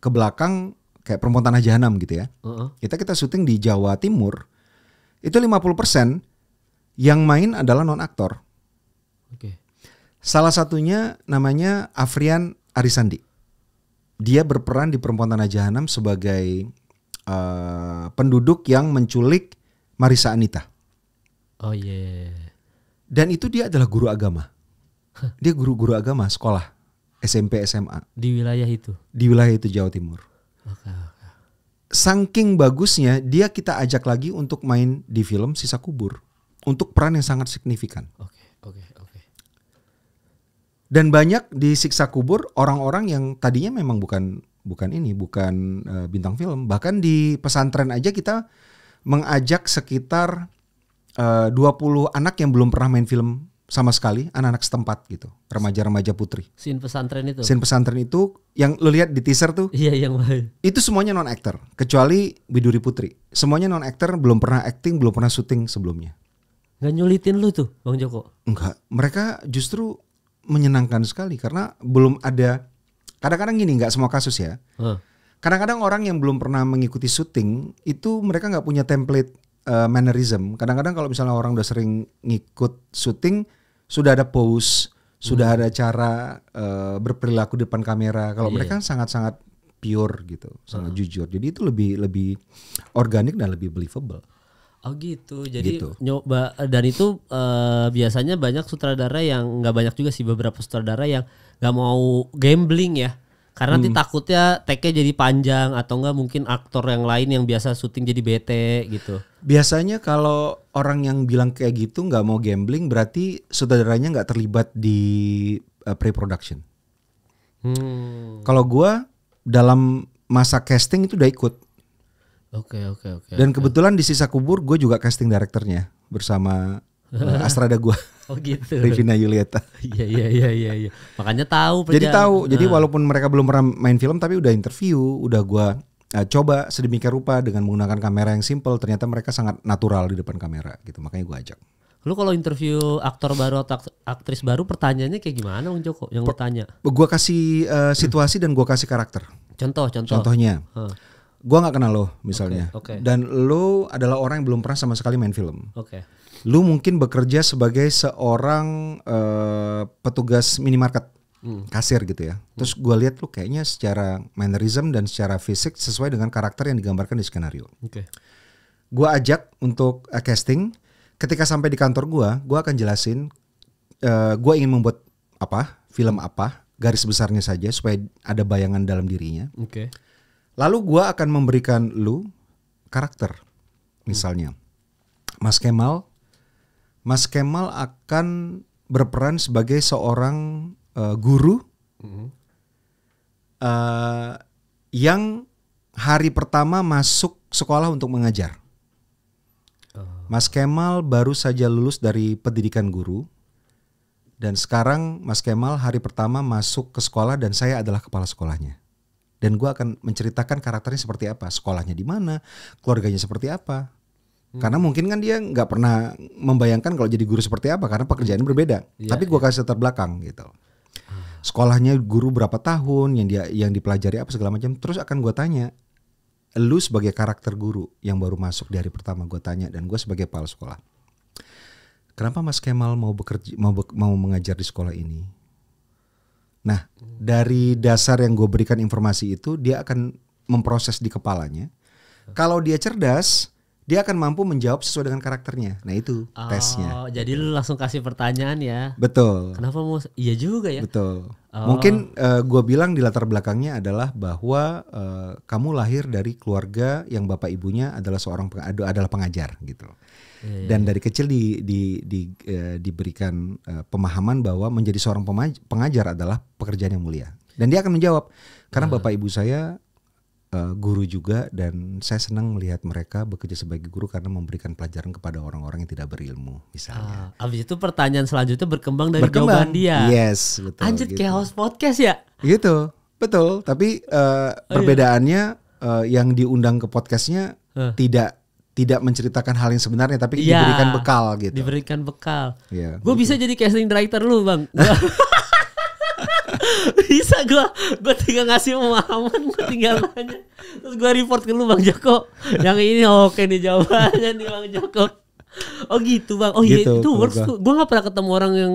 ke belakang kayak perempuan tanah jahanam gitu ya. Uh -uh. Kita kita syuting di Jawa Timur. Itu 50% yang main adalah non aktor. Oke. Okay. Salah satunya namanya Afrian Arisandi. Dia berperan di perempuan tanah jahanam sebagai uh, penduduk yang menculik Marisa Anita. Oh iya. Yeah. Dan itu dia adalah guru agama. Dia guru-guru agama sekolah SMP SMA. Di wilayah itu. Di wilayah itu Jawa Timur. Okay, Saking bagusnya dia kita ajak lagi untuk main di film Sisa Kubur untuk peran yang sangat signifikan. Oke okay, oke okay, oke. Okay. Dan banyak di Sisa Kubur orang-orang yang tadinya memang bukan bukan ini bukan uh, bintang film bahkan di pesantren aja kita mengajak sekitar eh, uh, 20 anak yang belum pernah main film sama sekali anak-anak setempat gitu remaja-remaja putri sin pesantren itu sin pesantren itu yang lo lihat di teaser tuh iya yang itu semuanya non actor kecuali Widuri Putri semuanya non actor belum pernah acting belum pernah syuting sebelumnya nggak nyulitin lu tuh bang Joko enggak mereka justru menyenangkan sekali karena belum ada kadang-kadang gini nggak semua kasus ya hmm kadang-kadang orang yang belum pernah mengikuti syuting itu mereka nggak punya template uh, mannerism. Kadang-kadang kalau misalnya orang udah sering ngikut syuting, sudah ada pose, hmm. sudah ada cara uh, berperilaku depan kamera. Kalau yeah. mereka sangat-sangat pure gitu, sangat uh. jujur. Jadi itu lebih lebih organik dan lebih believable. Oh gitu, jadi gitu. nyoba eh, dan itu uh, biasanya banyak sutradara yang nggak banyak juga sih beberapa sutradara yang nggak mau gambling ya karena hmm. nanti takutnya take-nya jadi panjang atau enggak mungkin aktor yang lain yang biasa syuting jadi bete gitu. Biasanya kalau orang yang bilang kayak gitu nggak mau gambling berarti saudaranya nggak terlibat di uh, pre-production. Hmm. Kalau gua dalam masa casting itu udah ikut. Oke okay, oke okay, oke. Okay, Dan okay. kebetulan di sisa kubur gue juga casting direkturnya bersama Eh, [laughs] astrada gua. Oh gitu. Rivina Yulieta. Iya iya iya iya Ya. Makanya tahu Jadi tahu. Nah. Jadi ah. walaupun mereka belum pernah main film tapi udah interview, udah gua uh, coba sedemikian rupa dengan menggunakan kamera yang simple ternyata mereka sangat natural di depan kamera gitu. Makanya gua ajak. Lu kalau interview aktor baru atau aktris baru pertanyaannya kayak gimana Bang Joko yang per- tanya? Gua kasih uh, situasi dan gua kasih karakter. Contoh, contoh. Contohnya. Huh. Gua nggak kenal lo misalnya. Okay, okay. Dan lo adalah orang yang belum pernah sama sekali main film. Oke. Okay lu mungkin bekerja sebagai seorang uh, petugas minimarket hmm. kasir gitu ya hmm. terus gue lihat lu kayaknya secara mannerism dan secara fisik sesuai dengan karakter yang digambarkan di skenario okay. gue ajak untuk uh, casting ketika sampai di kantor gue gue akan jelasin uh, eh, gue ingin membuat apa film apa garis besarnya saja supaya ada bayangan dalam dirinya. Okay. Lalu gue akan memberikan lu karakter. Hmm. Misalnya hmm. Mas Kemal Mas Kemal akan berperan sebagai seorang uh, guru mm-hmm. uh, yang hari pertama masuk sekolah untuk mengajar. Ah. Mas Kemal baru saja lulus dari pendidikan guru dan sekarang Mas Kemal hari pertama masuk ke sekolah dan saya adalah kepala sekolahnya. Dan gue akan menceritakan karakternya seperti apa, sekolahnya di mana, keluarganya seperti apa, Hmm. Karena mungkin kan dia nggak pernah membayangkan kalau jadi guru seperti apa karena pekerjaannya berbeda. Yeah, Tapi gue yeah. kasih terbelakang gitu. Ah. Sekolahnya guru berapa tahun yang dia yang dipelajari apa segala macam. Terus akan gue tanya, lu sebagai karakter guru yang baru masuk di hari pertama gue tanya dan gue sebagai kepala sekolah. Kenapa Mas Kemal mau bekerja mau be, mau mengajar di sekolah ini? Nah, hmm. dari dasar yang gue berikan informasi itu dia akan memproses di kepalanya. Kalau dia cerdas, dia akan mampu menjawab sesuai dengan karakternya. Nah itu oh, tesnya. Jadi lu langsung kasih pertanyaan ya. Betul. Kenapa mau? Iya juga ya. Betul. Oh. Mungkin uh, eh, gue bilang di latar belakangnya adalah bahwa uh, kamu lahir dari keluarga yang bapak ibunya adalah seorang peng adalah pengajar gitu. Iya, iya, Dan iya. dari kecil di, di, di, e, diberikan e, pemahaman bahwa menjadi seorang pengajar adalah pekerjaan yang mulia. Dan dia akan menjawab karena ah. bapak ibu saya uh, guru juga dan saya senang melihat mereka bekerja sebagai guru karena memberikan pelajaran kepada orang-orang yang tidak berilmu misalnya. Ah, abis itu pertanyaan selanjutnya berkembang dari berkembang. jawaban dia. Yes, betul. Anjir gitu. chaos podcast ya? Gitu, betul. Tapi uh, oh, iya. perbedaannya iya. uh, yang diundang ke podcastnya huh. tidak tidak menceritakan hal yang sebenarnya tapi ya, diberikan bekal gitu. Diberikan bekal. Ya, gue gitu. bisa jadi casting director lu bang. [laughs] [laughs] bisa gue gue tinggal ngasih pemahaman gue tinggal nanya terus gue report ke lu bang Joko yang ini oke okay nih jawabannya nih bang Joko oh gitu bang oh iya gitu, itu works tuh gue gak pernah ketemu orang yang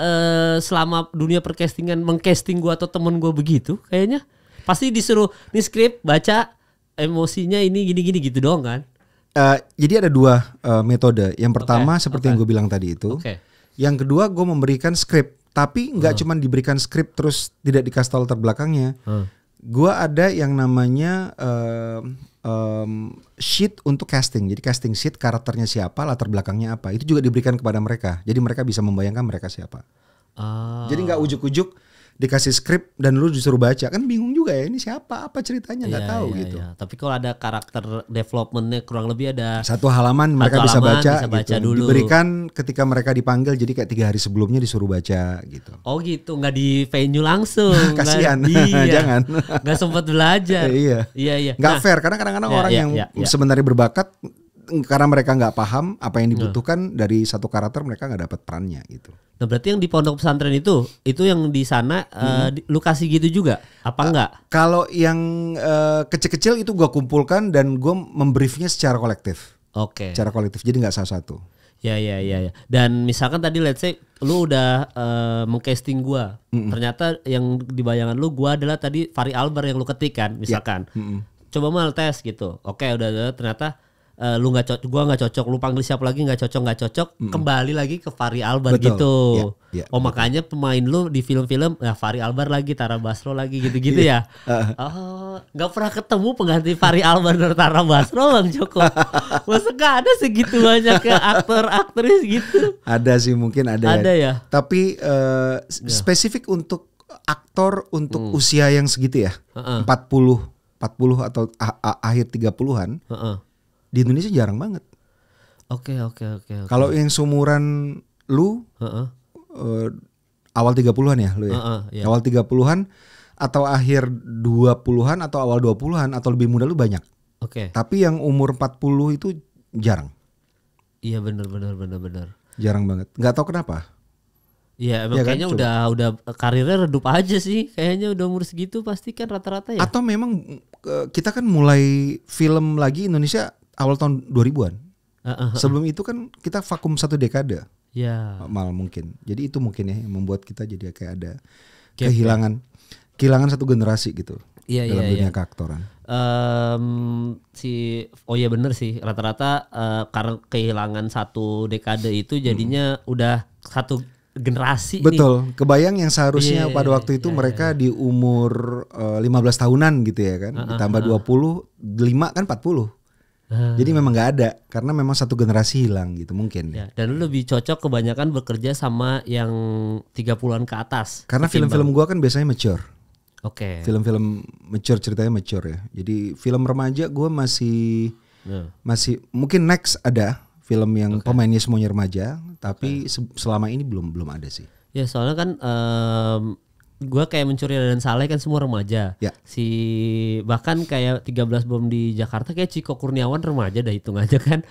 uh, selama dunia percastingan mengcasting gue atau temen gue begitu kayaknya pasti disuruh nih skrip baca emosinya ini gini gini gitu doang kan uh, jadi ada dua uh, metode yang pertama okay. seperti okay. yang gue bilang tadi itu okay. yang kedua gue memberikan skrip tapi nggak hmm. cuma diberikan skrip terus tidak dikasih tahu latar Hmm. Gua ada yang namanya uh, um, sheet untuk casting. Jadi casting sheet karakternya siapa, latar belakangnya apa. Itu juga diberikan kepada mereka. Jadi mereka bisa membayangkan mereka siapa. Ah. Jadi nggak ujuk-ujuk dikasih skrip dan lu disuruh baca kan bingung juga ya ini siapa apa ceritanya nggak yeah, tahu yeah, gitu. Yeah. Tapi kalau ada karakter developmentnya kurang lebih ada satu halaman mereka halaman, bisa baca, bisa baca gitu. dulu. diberikan ketika mereka dipanggil jadi kayak tiga hari sebelumnya disuruh baca gitu. Oh gitu nggak di venue langsung. [laughs] Kasihan iya. [laughs] jangan nggak sempat belajar. [laughs] iya iya iya. Nggak nah, fair karena kadang-kadang yeah, orang yeah, yang yeah, yeah. sebenarnya berbakat karena mereka nggak paham apa yang iya. dibutuhkan nah. dari satu karakter mereka nggak dapat perannya gitu. Nah berarti yang di pondok pesantren itu itu yang di sana eh, hmm. uh, lu kasih gitu juga apa uh, enggak? Kalau yang kecil eh, kecil-kecil itu gue kumpulkan dan gue membriefnya secara kolektif. Oke. Okay. Secara kolektif jadi nggak salah satu Ya ya ya ya. Dan misalkan tadi let's say lu udah uh, mengcasting gua. Mm -mm. Ternyata yang di bayangan lu gua adalah tadi Fari Albar yang lu ketik kan misalkan. Yeah. Hmm. Coba mal tes gitu. Oke, udah, udah ternyata uh, lu nggak cocok, gua nggak cocok, lu panggil siapa lagi nggak cocok nggak cocok, mm kembali lagi ke Fari Albar betul. gitu. Yeah, yeah, oh betul. makanya pemain lu di film-film ya Fari Albar lagi, Tara Basro lagi gitu-gitu yeah. ya. Uh. [laughs] Oh nggak pernah ketemu pengganti Fari Albar dan Tara Basro bang Joko. [laughs] Masa gak ada segitu banyak ke ya aktor aktris gitu? Ada sih mungkin ada. Ya. Ada ya. Eh, ya. Tapi uh, yeah. spesifik untuk aktor untuk hmm. usia yang segitu ya, uh -uh. 40 40 atau akhir 30-an. Uh -uh di Indonesia jarang banget. Oke okay, oke okay, oke. Okay, okay. Kalau yang sumuran lu uh-uh. uh, awal 30-an ya lu ya. Uh-uh, yeah. Awal 30-an atau akhir 20-an atau awal 20-an atau lebih muda lu banyak. Oke. Okay. Tapi yang umur 40 itu jarang. Iya benar benar benar benar. Jarang banget. Gak tau kenapa. Iya emang ya kayaknya kan? udah udah karirnya redup aja sih. Kayaknya udah umur segitu pasti kan rata-rata ya. Atau memang eh, kita kan mulai film lagi Indonesia awal tahun 2000-an. Sebelum itu kan kita vakum satu dekade. Ya. Mal mungkin. Jadi itu mungkin ya yang membuat kita jadi kayak ada Gap, ya. kehilangan kehilangan satu generasi gitu. Iya, dalam iya, dunia iya. keaktoran. Um, si oh iya bener sih rata-rata uh, karena kehilangan satu dekade itu jadinya hmm. udah satu generasi Betul. Nih. Kebayang yang seharusnya yeah, pada waktu itu yeah, mereka yeah. di umur uh, eh, 15 tahunan gitu ya kan. Uh, Ditambah uh, uh. lima kan kan 40. Ah. Jadi memang nggak ada karena memang satu generasi hilang gitu mungkin. Ya, ya dan lu lebih cocok kebanyakan bekerja sama yang 30-an ke atas. Karena film-film gua kan biasanya mature. Oke. Okay. Film-film mature ceritanya mature ya. Jadi film remaja gua masih hmm. masih mungkin next ada film yang okay. pemainnya semuanya remaja, tapi okay. selama ini belum belum ada sih. Ya, soalnya kan um, gue kayak mencuri dan Saleh kan semua remaja. Ya. Si bahkan kayak 13 bom di Jakarta kayak Ciko Kurniawan remaja dah hitung aja kan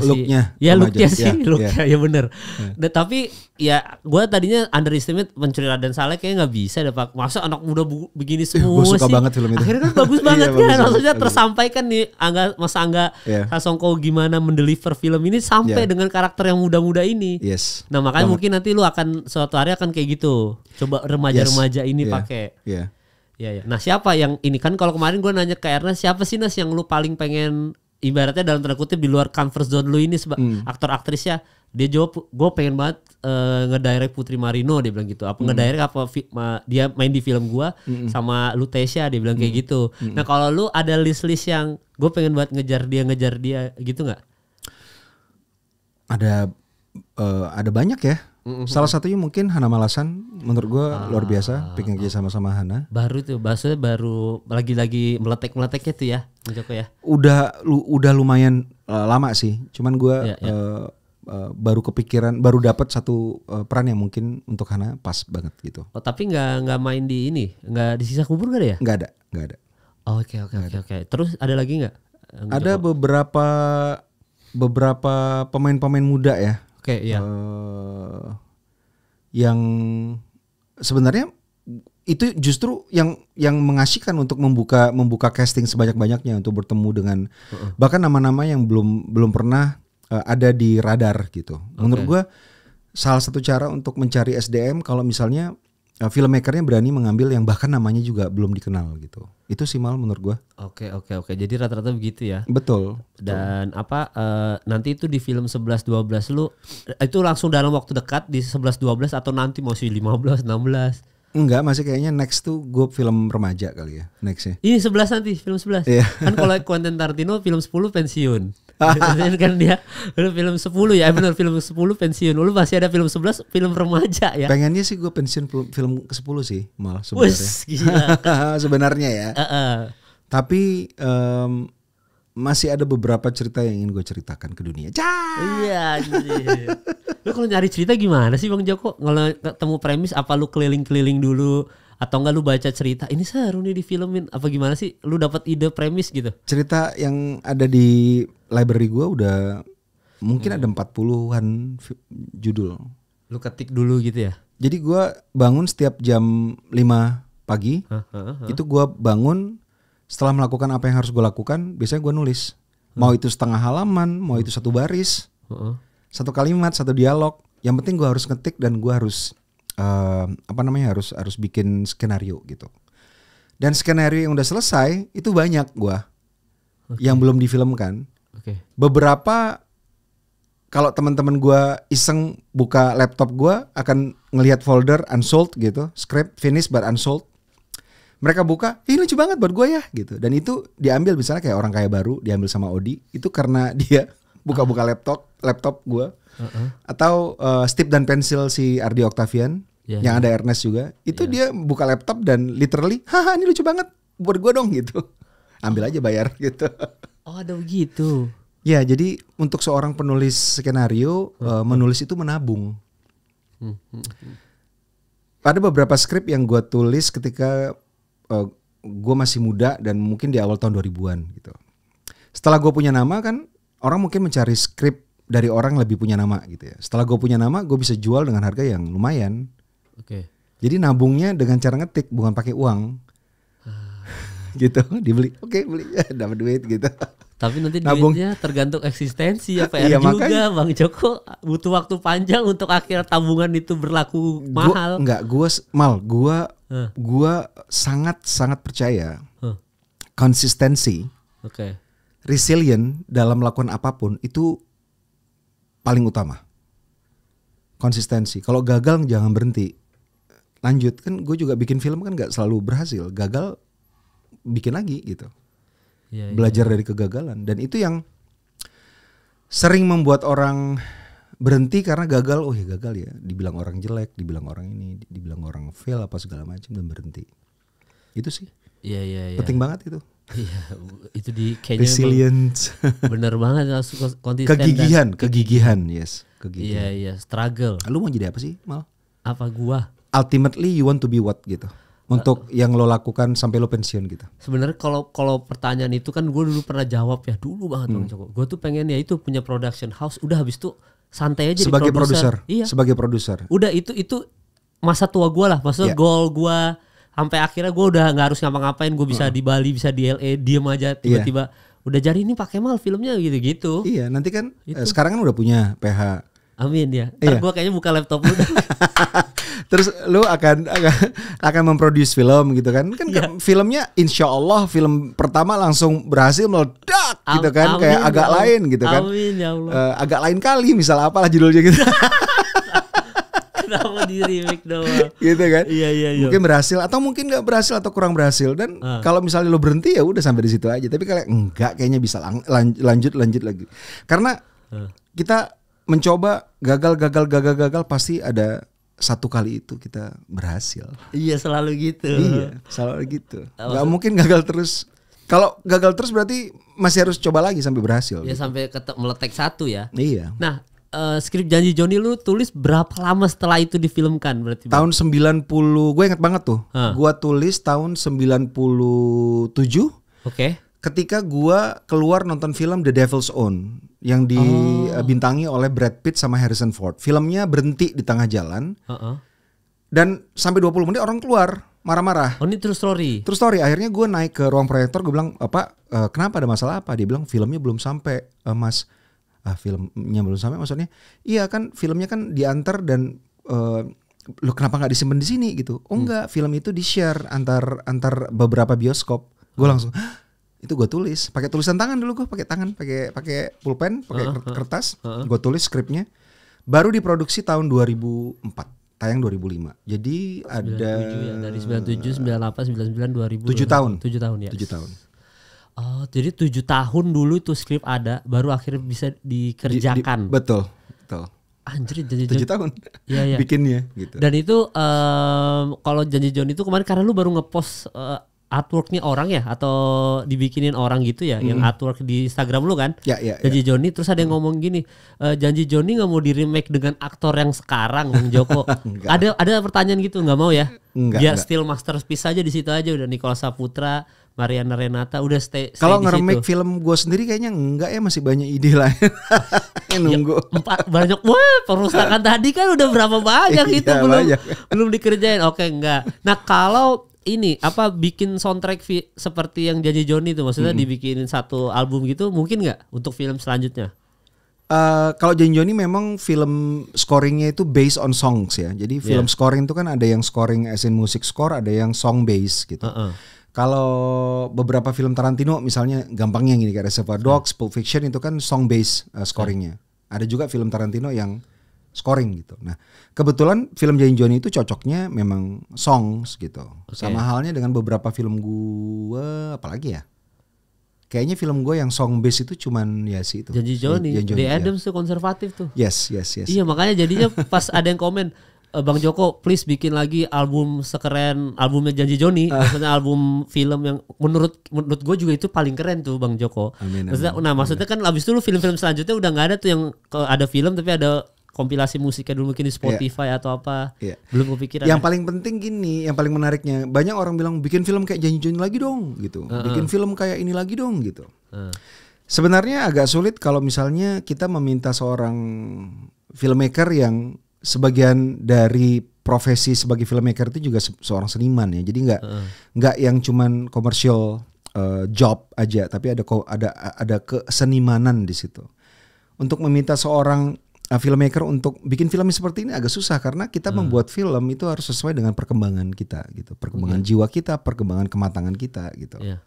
looknya ya looknya sih yeah, looknya yeah. ya bener yeah. Ya. Da, tapi ya gue tadinya underestimate mencuri Raden Saleh kayaknya nggak bisa deh pak masa anak muda begini [laughs] semua gue suka sih. banget film itu akhirnya kan [laughs] bagus iya, banget kan bagus maksudnya banget. tersampaikan nih angga mas angga yeah. Sasongko gimana mendeliver film ini sampai yeah. dengan karakter yang muda-muda ini yes nah makanya banget. mungkin nanti lu akan suatu hari akan kayak gitu coba remaja-remaja yes. ini yeah. pakai yeah. Ya, ya. Nah siapa yang ini kan kalau kemarin gue nanya ke Ernest siapa sih Nas yang lu paling pengen ibaratnya dalam tanda kutip di luar comfort zone lu ini sebab hmm. aktor aktrisnya dia jawab gue pengen banget uh, ngedirect Putri Marino dia bilang gitu apa hmm. ngedirect apa ma, dia main di film gue hmm. sama Lutesia dia bilang hmm. kayak gitu hmm. nah kalau lu ada list list yang gue pengen banget ngejar dia ngejar dia gitu nggak ada uh, ada banyak ya Mm-hmm. Salah satunya mungkin Hana Malasan menurut gua ah, luar biasa bikin kerja sama-sama Hana. Baru tuh bahasanya baru lagi-lagi meletek-meleteknya tuh ya, Joko ya. Udah lu, udah lumayan uh, lama sih. Cuman gua yeah, iya, iya. yeah. uh, uh, baru kepikiran baru dapat satu uh, peran yang mungkin untuk Hana pas banget gitu. Oh, tapi nggak nggak main di ini, nggak di sisa kubur gak ada ya? Nggak ada, nggak ada. Oh, oke oke oke oke. Terus ada lagi nggak? Ada beberapa beberapa pemain-pemain muda ya Oke, okay, iya. Uh, yang sebenarnya itu justru yang yang mengasihkan untuk membuka membuka casting sebanyak-banyaknya untuk bertemu dengan uh -uh. bahkan nama-nama yang belum belum pernah uh, ada di radar gitu. Okay. Menurut gua salah satu cara untuk mencari SDM kalau misalnya Eh, filmmakernya berani mengambil yang bahkan namanya juga belum dikenal gitu. Itu sih mal menurut gua. Oke, oke, oke. Jadi rata-rata begitu ya. Betul. Dan betul. apa uh, nanti itu di film 11 12 lu itu langsung dalam waktu dekat di 11 12 atau nanti mau masih 15 16? Enggak, masih kayaknya next tuh gue film remaja kali ya. Next ya. Ini iya, 11 nanti, film 11. Iya. kan kalau konten Tarantino film 10 pensiun. Pensiun [laughs] kan dia film 10 ya eh, benar film 10 pensiun lu masih ada film 11 film remaja ya pengennya sih gue pensiun film ke 10 sih malah sebenarnya [laughs] sebenarnya ya uh -uh. tapi um, masih ada beberapa cerita yang ingin gue ceritakan ke dunia. Cah! Iya. lu kalau nyari cerita gimana sih Bang Joko? Kalau ketemu premis apa lu keliling-keliling dulu atau enggak lu baca cerita ini seru nih di filmin apa gimana sih lu dapat ide premis gitu cerita yang ada di library gua udah mungkin hmm. ada empat puluhan judul lu ketik dulu gitu ya jadi gua bangun setiap jam 5 pagi huh, huh, huh. itu gua bangun setelah melakukan apa yang harus gue lakukan biasanya gue nulis mau itu setengah halaman mau itu hmm. satu baris satu kalimat satu dialog yang penting gue harus ngetik dan gue harus uh, apa namanya harus harus bikin skenario gitu. Dan skenario yang udah selesai itu banyak gua okay. yang belum difilmkan. Okay. Beberapa kalau teman-teman gua iseng buka laptop gua akan ngelihat folder unsold gitu, script finish but unsold. Mereka buka, ini lucu banget buat gue ya gitu. Dan itu diambil misalnya kayak orang kaya baru diambil sama Odi itu karena [laughs] dia buka-buka laptop laptop gue uh -uh. atau uh, dan pensil si Ardi Octavian yeah. yang ada Ernest juga itu yeah. dia buka laptop dan literally haha ini lucu banget buat gue dong gitu ambil aja bayar [laughs] gitu oh ada begitu ya jadi untuk seorang penulis skenario hmm. uh, menulis itu menabung hmm, hmm, hmm. ada beberapa skrip yang gue tulis ketika uh, eh, gue masih muda dan mungkin di awal tahun 2000-an gitu setelah gue punya nama kan orang mungkin mencari skrip dari orang lebih punya nama gitu ya. Setelah gue punya nama, gue bisa jual dengan harga yang lumayan. Oke. Okay. Jadi nabungnya dengan cara ngetik bukan pakai uang. Ah. [laughs] gitu, dibeli. Oke, okay, beli. [laughs] Dapat duit gitu. Tapi nanti Nabung. tergantung eksistensi ya PR iya, juga makanya, Bang Joko butuh waktu panjang untuk akhirnya tabungan itu berlaku gua, mahal. Enggak, gua mal, gua huh. gua sangat sangat percaya huh. konsistensi. Oke. Okay. Resilient dalam melakukan apapun itu paling utama. Konsistensi. Kalau gagal jangan berhenti lanjut kan gue juga bikin film kan nggak selalu berhasil gagal bikin lagi gitu ya, belajar ya. dari kegagalan dan itu yang sering membuat orang berhenti karena gagal oh ya gagal ya dibilang orang jelek dibilang orang ini dibilang orang fail apa segala macam dan berhenti itu sih ya ya, ya. penting banget itu iya itu di kayaknya resilience bener banget konsisten kan? kegigihan dan kegigihan yes iya, kegigihan ya ya struggle lu mau jadi apa sih mal apa gua ultimately you want to be what gitu untuk uh, yang lo lakukan sampai lo pensiun gitu. Sebenarnya kalau kalau pertanyaan itu kan gue dulu pernah jawab ya dulu banget hmm. bang Gue tuh pengen ya itu punya production house. Udah habis tuh santai aja sebagai produser. Iya. Sebagai produser. Udah itu itu masa tua gue lah. Maksudnya yeah. goal gue sampai akhirnya gue udah nggak harus ngapa-ngapain. Gue bisa uh. di Bali, bisa di LA, diem aja iya. tiba-tiba. Yeah. Udah jadi ini pakai mal filmnya gitu-gitu. Iya, nanti kan eh, itu. sekarang kan udah punya PH. Amin ya. Iya. Ntar iya. gue kayaknya buka laptop udah. [laughs] terus lu akan akan, akan memproduksi film gitu kan kan yeah. filmnya insya Allah film pertama langsung berhasil meledak Am, gitu kan amin, kayak agak ya Allah. lain gitu kan amin, ya Allah. Uh, agak lain kali misal apalah judulnya gitu [laughs] Kenapa di remake doang? Gitu kan? Iya iya iya. Mungkin berhasil atau mungkin nggak berhasil atau kurang berhasil dan uh. kalau misalnya lo berhenti ya udah sampai di situ aja. Tapi kalau enggak kayaknya bisa lanjut lanjut lanjut lagi. Karena uh. kita mencoba gagal gagal gagal gagal pasti ada satu kali itu kita berhasil. Iya selalu gitu. Iya selalu gitu. Gak mungkin gagal terus. Kalau gagal terus berarti masih harus coba lagi sampai berhasil. Iya gitu. sampai meletek satu ya. Iya. Nah uh, skrip janji Joni lu tulis berapa lama setelah itu difilmkan berarti? Tahun 90, gue inget banget tuh. Huh. Gue tulis tahun 97. Oke. Okay. Ketika gue keluar nonton film The Devil's Own yang oh. dibintangi oh. oleh Brad Pitt sama Harrison Ford. Filmnya berhenti di tengah jalan. Uh -uh. Dan sampai 20 menit orang keluar marah-marah. Oh ini true story. True story. Akhirnya gue naik ke ruang proyektor, gue bilang, apa? Uh, kenapa ada masalah apa? Dia bilang filmnya belum sampai, uh, Mas. Ah filmnya belum sampai, maksudnya? Iya kan, filmnya kan diantar dan uh, eh, lo kenapa nggak disimpan di sini gitu? Oh enggak, hmm. film itu di share antar antar beberapa bioskop. Gue langsung, Hah? itu gue tulis pakai tulisan tangan dulu gue pakai tangan pakai pakai pulpen pakai uh, kertas uh, gue tulis skripnya baru diproduksi tahun 2004 tayang 2005 jadi ada ya, dari 97 98 99 2000 7 tahun 7 tahun ya 7 tahun Oh, jadi tujuh tahun dulu itu skrip ada, baru akhirnya bisa dikerjakan. Di, di, betul, betul. Anjir janji Tujuh tahun. ya ya [laughs] Bikinnya gitu. Dan itu um, kalau janji John itu kemarin karena lu baru ngepost uh, artworknya orang ya atau dibikinin orang gitu ya hmm. yang artwork di Instagram lu kan ya, ya, janji ya. Joni terus ada yang ngomong gini e, janji Joni nggak mau di remake dengan aktor yang sekarang Bung Joko [laughs] ada ada pertanyaan gitu nggak mau ya enggak, dia ya, enggak. still masterpiece aja di situ aja udah Nicola Saputra Mariana Renata udah stay, stay kalau ngeremake film gue sendiri kayaknya enggak ya masih banyak ide lain. [laughs] yang nunggu ya, empat banyak wah perusahaan tadi kan udah berapa banyak [laughs] iya, itu iya, belum banyak. belum dikerjain oke enggak nah kalau ini apa bikin soundtrack seperti yang Janji Joni itu maksudnya hmm. dibikinin satu album gitu mungkin nggak untuk film selanjutnya? Uh, kalau Janji Joni memang film scoringnya itu based on songs ya. Jadi iya. film yeah. scoring itu kan ada yang scoring as in music score, ada yang song based gitu. Uh -uh. Kalau beberapa film Tarantino misalnya gampangnya gini kayak Reservoir iya. Dogs, Pulp Fiction itu kan song based uh, eh, scoringnya. Iya. Ada juga film Tarantino yang scoring gitu. Nah, kebetulan film Jane Johnny itu cocoknya memang songs gitu. Okay. Sama halnya dengan beberapa film gue apalagi ya? Kayaknya film gue yang song base itu cuman ya si itu. Janji Johnny. Jane Johnny The iya. Adams ya. tuh konservatif tuh. Yes, yes, yes. Iya, makanya jadinya pas ada yang komen eh, Bang Joko, please bikin lagi album sekeren albumnya Janji Joni, uh. Ah. maksudnya album film yang menurut menurut gue juga itu paling keren tuh Bang Joko. Amin, amin, maksudnya, nah maksudnya amin. kan abis itu lu film-film selanjutnya udah nggak ada tuh yang ada film tapi ada kompilasi musiknya dulu mungkin di iya. Spotify yeah. atau apa. Yeah. Belum kepikiran. Yang ya. paling penting gini, yang paling menariknya banyak orang bilang bikin film kayak janji-janji lagi dong gitu. Uh -uh. Bikin film kayak ini lagi dong gitu. Uh. Sebenarnya agak sulit kalau misalnya kita meminta seorang filmmaker yang sebagian dari profesi sebagai filmmaker itu juga se seorang seniman ya. Jadi nggak nggak uh. yang cuman komersial uh, eh, job aja, tapi ada ada ada kesenimanan di situ. Untuk meminta seorang uh, filmmaker untuk bikin film seperti ini agak susah karena kita hmm. membuat film itu harus sesuai dengan perkembangan kita gitu, perkembangan okay. Iya. jiwa kita, perkembangan kematangan kita gitu. Yeah.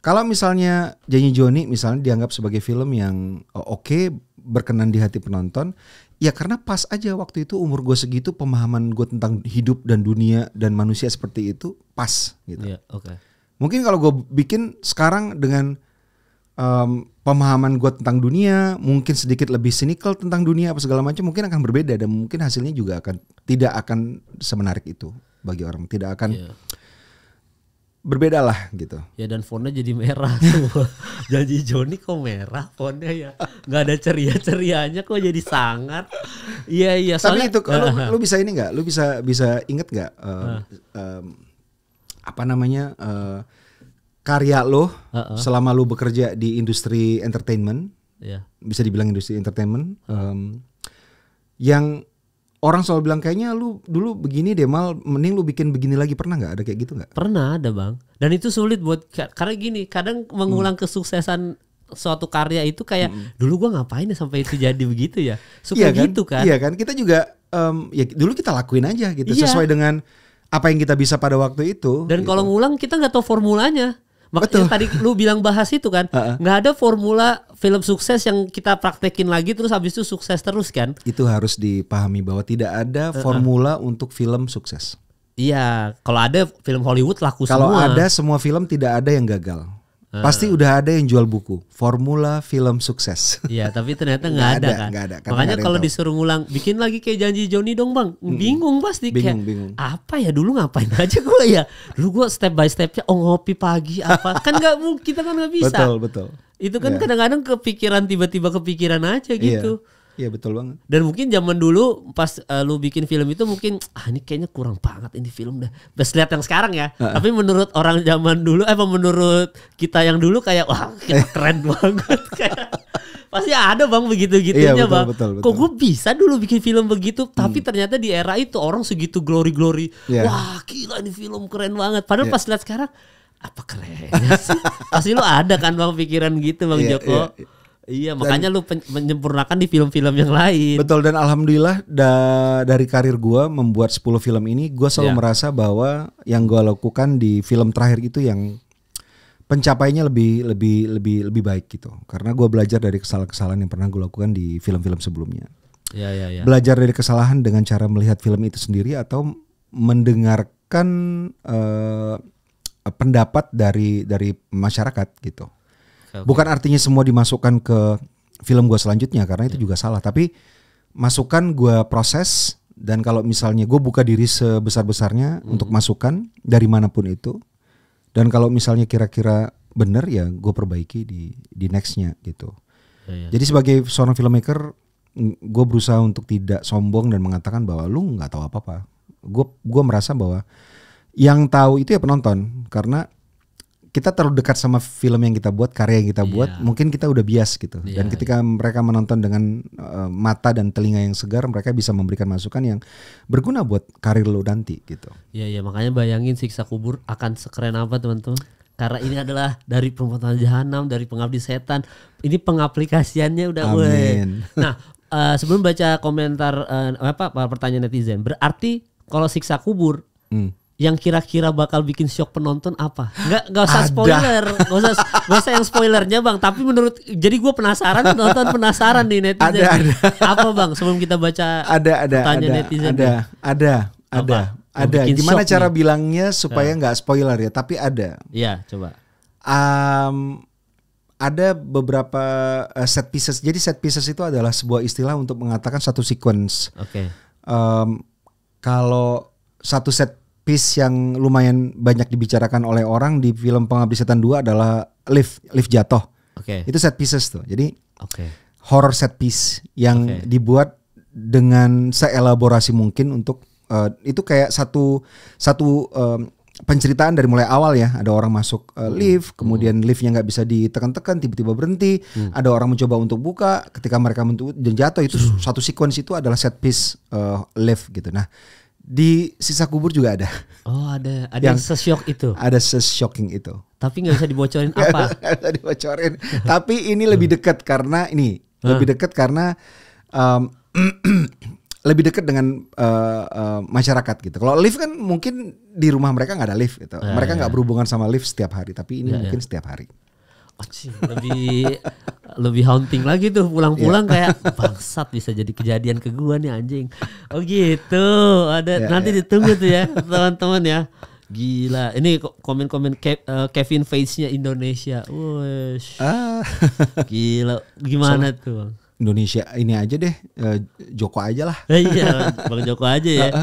Kalau misalnya Janji Joni misalnya dianggap sebagai film yang uh, oke okay, berkenan di hati penonton, ya karena pas aja waktu itu umur gue segitu pemahaman gue tentang hidup dan dunia dan manusia seperti itu pas gitu. Yeah, oke. Okay. Mungkin kalau gue bikin sekarang dengan um, pemahaman gue tentang dunia mungkin sedikit lebih sinikal tentang dunia apa segala macam mungkin akan berbeda dan mungkin hasilnya juga akan tidak akan semenarik itu bagi orang tidak akan yeah. berbeda lah gitu ya dan fontnya jadi merah tuh [laughs] janji Joni kok merah fontnya ya Gak ada ceria cerianya kok jadi sangat iya iya soalnya, tapi itu kalau uh, eh, lu, [laughs] lu bisa ini gak? lu bisa bisa inget gak? uh, eh, uh. uh, apa namanya uh, karya lo uh -uh. selama lo bekerja di industri entertainment, yeah. bisa dibilang industri entertainment, uh. um, yang orang selalu bilang kayaknya lu dulu begini deh mal mending lu bikin begini lagi pernah nggak ada kayak gitu nggak pernah ada bang dan itu sulit buat karena gini kadang mengulang hmm. kesuksesan suatu karya itu kayak hmm. dulu gua ngapain ya sampai itu jadi begitu ya suka iya kan? gitu kan iya kan kita juga um, ya dulu kita lakuin aja gitu iya. sesuai dengan apa yang kita bisa pada waktu itu dan gitu. kalau ngulang kita nggak tahu formulanya Makanya Betul. tadi lu bilang bahas itu kan, nggak uh -uh. ada formula film sukses yang kita praktekin lagi terus habis itu sukses terus kan? Itu harus dipahami bahwa tidak ada formula uh -uh. untuk film sukses. Iya, kalau ada film Hollywood laku kalo semua. Kalau ada semua film tidak ada yang gagal. Ah. Pasti udah ada yang jual buku formula film sukses. [laughs] Iya, tapi ternyata nggak ada, kan. Gak ada, kan Makanya kalau disuruh ngulang, bikin lagi kayak janji Joni dong bang. Hmm. Bingung pasti. Bingung, kayak, bingung. Apa ya dulu ngapain [laughs] aja gue ya? Dulu gue step by stepnya, oh ngopi pagi apa? kan nggak kita kan nggak bisa. Betul betul. Itu kan iya. kadang-kadang yeah. kepikiran tiba-tiba kepikiran aja iya. gitu. Yeah. Iya betul banget. Dan mungkin zaman dulu pas uh, lu bikin film itu mungkin ah ini kayaknya kurang banget ini film dah. Best lihat yang sekarang ya. Uh -uh. Tapi menurut orang zaman dulu eh menurut kita yang dulu kayak wah kita [laughs] keren banget kayak pasti ada bang begitu gitunya iya, bang. Betul, betul, Kok gue bisa dulu bikin film begitu, hmm. tapi ternyata di era itu orang segitu glory glory. Iya. Yeah. Wah gila ini film keren banget. Padahal yeah. pas lihat sekarang apa keren? sih? [laughs] pasti lu ada kan bang pikiran gitu bang yeah, Joko. Yeah, yeah. Iya, makanya dan, lu menyempurnakan di film-film yang lain. Betul dan alhamdulillah da dari karir gua membuat 10 film ini, gua selalu yeah. merasa bahwa yang gua lakukan di film terakhir itu yang pencapaiannya lebih lebih lebih lebih baik gitu. Karena gua belajar dari kesalahan-kesalahan yang pernah gua lakukan di film-film sebelumnya. Iya, iya, iya. Belajar dari kesalahan dengan cara melihat film itu sendiri atau mendengarkan uh, pendapat dari dari masyarakat gitu okay, bukan artinya semua dimasukkan ke film gue selanjutnya karena itu iya. juga salah tapi masukan gue proses dan kalau misalnya gue buka diri sebesar besarnya mm. untuk masukan dari manapun itu dan kalau misalnya kira-kira benar ya gue perbaiki di di nextnya gitu yeah, yeah. jadi sebagai seorang filmmaker gue berusaha untuk tidak sombong dan mengatakan bahwa lu nggak tahu apa apa gue gue merasa bahwa yang tahu itu ya penonton karena kita terlalu dekat sama film yang kita buat, karya yang kita yeah. buat, mungkin kita udah bias gitu. Yeah. Dan ketika mereka menonton dengan uh, mata dan telinga yang segar, mereka bisa memberikan masukan yang berguna buat karir lo nanti gitu. Iya yeah, iya, yeah. makanya bayangin siksa kubur akan sekeren apa teman-teman. Karena ini adalah dari perempuan jahanam, dari pengabdi setan. Ini pengaplikasiannya udah Amin. [laughs] Nah, uh, sebelum baca komentar uh, apa pertanyaan netizen, berarti kalau siksa kubur hmm yang kira-kira bakal bikin shock penonton apa? Nggak nggak usah Ada. spoiler, nggak usah nggak usah yang spoilernya bang. Tapi menurut jadi gue penasaran nonton penasaran nih netizen. Ada, ada. Apa bang? Sebelum kita baca ada ada ada netizen ada, ya. ada ada apa? ada Bikin Gimana cara nih? bilangnya supaya nah. nggak spoiler ya? Tapi ada. Iya coba. Um, ada beberapa eh, set pieces. Jadi set pieces itu adalah sebuah istilah untuk mengatakan satu sequence. Oke. Okay. Um, kalau satu set piece yang lumayan banyak dibicarakan oleh orang di film Pengabdi Setan 2 adalah lift lift jatuh. Oke. Okay. Itu set pieces tuh. Jadi Oke. Okay. horror set piece yang okay. dibuat dengan seelaborasi mungkin untuk uh, itu kayak satu satu um, penceritaan dari mulai awal ya ada orang masuk uh, eh, hmm. lift hmm. kemudian liftnya nggak bisa ditekan-tekan tiba-tiba berhenti hmm. ada orang mencoba untuk buka ketika mereka jatuh itu hmm. satu sequence itu adalah set piece uh, eh, lift gitu nah di sisa kubur juga ada. Oh ada, ada yang sesyok itu. Ada seshocking itu. Tapi nggak bisa dibocorin [laughs] apa? [laughs] Nggak bisa dibocorin. Tapi ini lebih dekat karena ini huh? lebih dekat karena um, [clears throat] lebih dekat dengan uh, uh, masyarakat gitu. Kalau lift kan mungkin di rumah mereka nggak ada lift gitu. Ya, mereka iya, nggak ya. berhubungan sama lift setiap hari, tapi ini ya, mungkin ya. setiap hari. Oci lebih [laughs] lebih haunting lagi tuh pulang-pulang yeah. kayak bangsat bisa jadi kejadian ke gua nih anjing. Oh gitu. Ada yeah, nanti yeah. ditunggu tuh ya [laughs] teman-teman ya. Gila, ini komen-komen eh, Kevin Face-nya Indonesia. Wush. Ah. [laughs] Gila, gimana so, tuh, Indonesia ini aja deh, eh, Joko aja lah. Eh, iya, Bang Joko aja ya. Uh,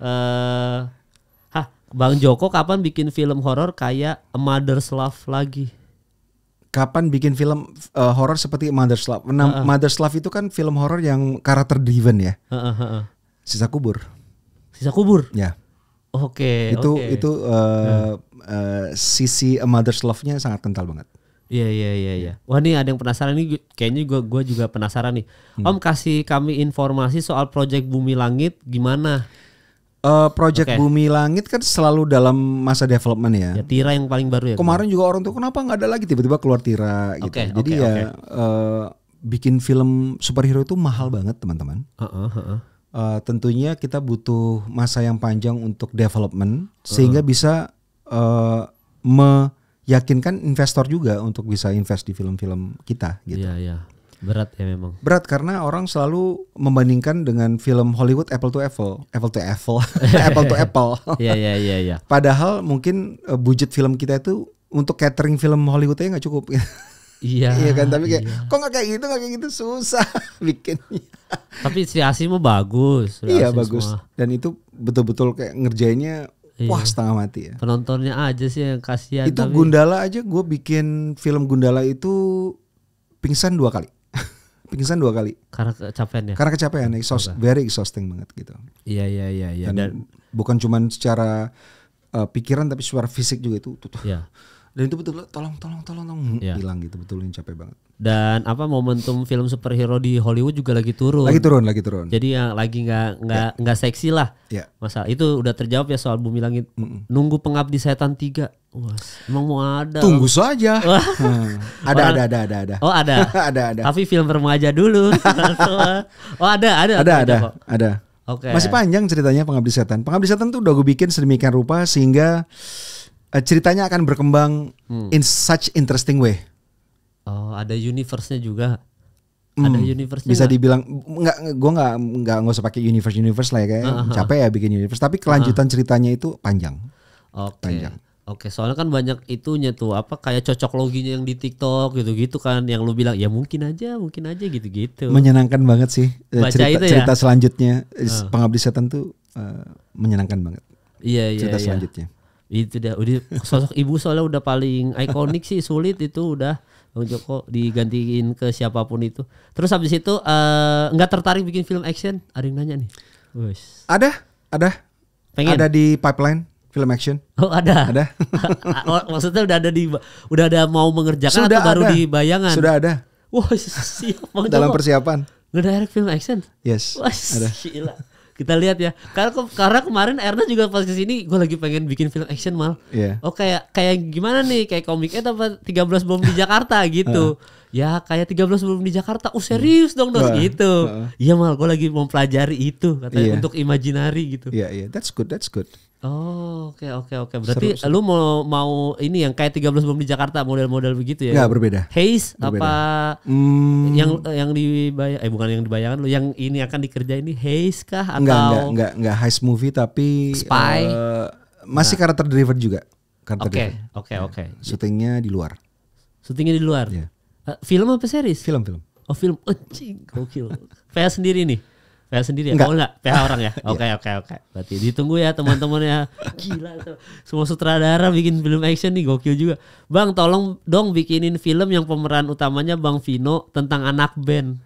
uh. Hah, Bang Joko kapan bikin film horor kayak A Mother's Love lagi? kapan bikin film uh, eh, horor seperti Mother's Love. Nah, uh -uh. Mother's Love itu kan film horor yang karakter driven ya. Uh -uh. Sisa kubur. Sisa kubur. Ya. Oke. Okay, itu okay. itu uh, uh, sisi A Mother's Love-nya sangat kental banget. Iya iya iya iya. Wah nih ada yang penasaran nih kayaknya gua gua juga penasaran nih. Hmm. Om kasih kami informasi soal proyek Bumi Langit gimana? Uh, Project okay. Bumi Langit kan selalu dalam masa development ya. ya tira yang paling baru ya. Kemarin juga orang tuh kenapa nggak ada lagi tiba-tiba keluar Tira gitu. Okay, Jadi okay, ya Uh, bikin film superhero itu mahal banget teman-teman. Uh -uh, uh -uh. Uh, tentunya kita butuh masa yang panjang untuk development uh -uh. sehingga bisa uh, meyakinkan investor juga untuk bisa invest di film-film kita gitu. yeah, Yeah. Berat ya memang. Berat karena orang selalu membandingkan dengan film Hollywood apple to apple, apple to apple, [laughs] apple to apple. Iya iya iya ya [laughs] Padahal mungkin eh, budget film kita itu untuk catering film Hollywood Hollywoodnya nggak cukup. [laughs] Iya. iya kan, tapi kayak iya. kok nggak kayak gitu, nggak kayak gitu susah bikin. tapi si Asih bagus. iya bagus. Semua. Dan itu betul-betul kayak ngerjainnya iya. wah setengah mati ya. Penontonnya aja sih yang kasihan. Itu tapi... Gundala aja gue bikin film Gundala itu pingsan dua kali pingsan dua kali. Karena kecapean ya. Karena kecapean, hmm, exhaust, very exhausting banget gitu. Iya iya iya. iya. Dan, Dan bukan cuman secara uh, pikiran tapi suara fisik juga itu. Tuh, tuh. Ya. Dan itu betul, -betul tolong tolong tolong, tolong yeah. gitu betul ini capek banget dan apa momentum film superhero di Hollywood juga lagi turun. Lagi turun, lagi turun. Jadi yang lagi nggak nggak yeah. seksi lah. Yeah. Masalah itu udah terjawab ya soal Bumi Langit. Mm -mm. Nunggu Pengabdi Setan tiga. Wah, emang mau ada. Tunggu saja. [laughs] hmm. ada, ada ada ada ada. Oh, ada. [laughs] ada ada. Tapi film remaja dulu. [laughs] oh, ada ada. Ada ada. Ada. ada. Oke. Okay. Masih panjang ceritanya Pengabdi Setan. Pengabdi Setan tuh udah gue bikin sedemikian rupa sehingga eh, ceritanya akan berkembang hmm. in such interesting way ada universe-nya juga. Hmm, ada universe bisa gak? dibilang nggak gue nggak nggak nggak usah pakai universe universe lah ya kayak uh -huh. capek ya bikin universe tapi kelanjutan uh -huh. ceritanya itu panjang okay. panjang Oke, soalnya kan banyak itunya tuh apa kayak cocok loginya yang di TikTok gitu-gitu kan yang lu bilang ya mungkin aja, mungkin aja gitu-gitu. Menyenangkan banget sih eh, Baca cerita itu ya? cerita selanjutnya uh. pengabdi setan tuh uh, menyenangkan banget. Iya, iya, cerita iya. selanjutnya. Itu dah udah sosok ibu soalnya udah paling ikonik sih, sulit itu udah Bang Joko digantiin ke siapapun itu. Terus habis itu eh, nggak uh, tertarik bikin film action? Ada yang nanya nih. Wes. Ada, ada. Pengen. Ada di pipeline film action. Oh, ada. Ada. [laughs] Oh, maksudnya udah ada di udah ada mau mengerjakan Sudah atau baru ada. di bayangan? Sudah ada. Wah, siap Bang Dalam persiapan. Ngedirect film action? Yes. Wah, ada. Gila. Kita lihat ya. Karena karena kemarin Erna juga pas kesini gue lagi pengen bikin film action mal. Yeah. Oh kayak kayak gimana nih kayak komik eh apa 13 bom di Jakarta [laughs] gitu. uh ya kayak tiga belas bom di Jakarta. Oh serius dong dong uh, gitu. Iya uh, mal, gue lagi mempelajari itu katanya yeah. untuk imajinari gitu. Iya yeah, iya, yeah. that's good, that's good. Oh, oke okay, oke okay, oke. Okay. Berarti seru, seru. lu mau mau ini yang kayak 13 belum di Jakarta model-model begitu ya? Enggak, berbeda. Haze berbeda. apa hmm. yang yang dibayar eh bukan yang dibayangkan lu yang ini akan dikerjain ini Haze kah atau Enggak, enggak, enggak, enggak Haze movie tapi Spy. Uh, masih nah. karakter driver juga. Karakter Oke, oke ya. oke. Syutingnya di luar. Syutingnya di luar. Yeah. Ya. Uh, film apa series? Film, film. Oh, film. Oh, cing, gokil. VS [laughs] sendiri nih. PH sendiri ya? Enggak. Oh enggak, PH orang ya? [laughs] Iya. Oke, okay, oke, okay, oke. Okay. Berarti ditunggu ya teman-teman ya. [laughs] Gila tuh. Semua sutradara bikin film action nih gokil juga. Bang, tolong dong bikinin film yang pemeran utamanya Bang Vino tentang anak band.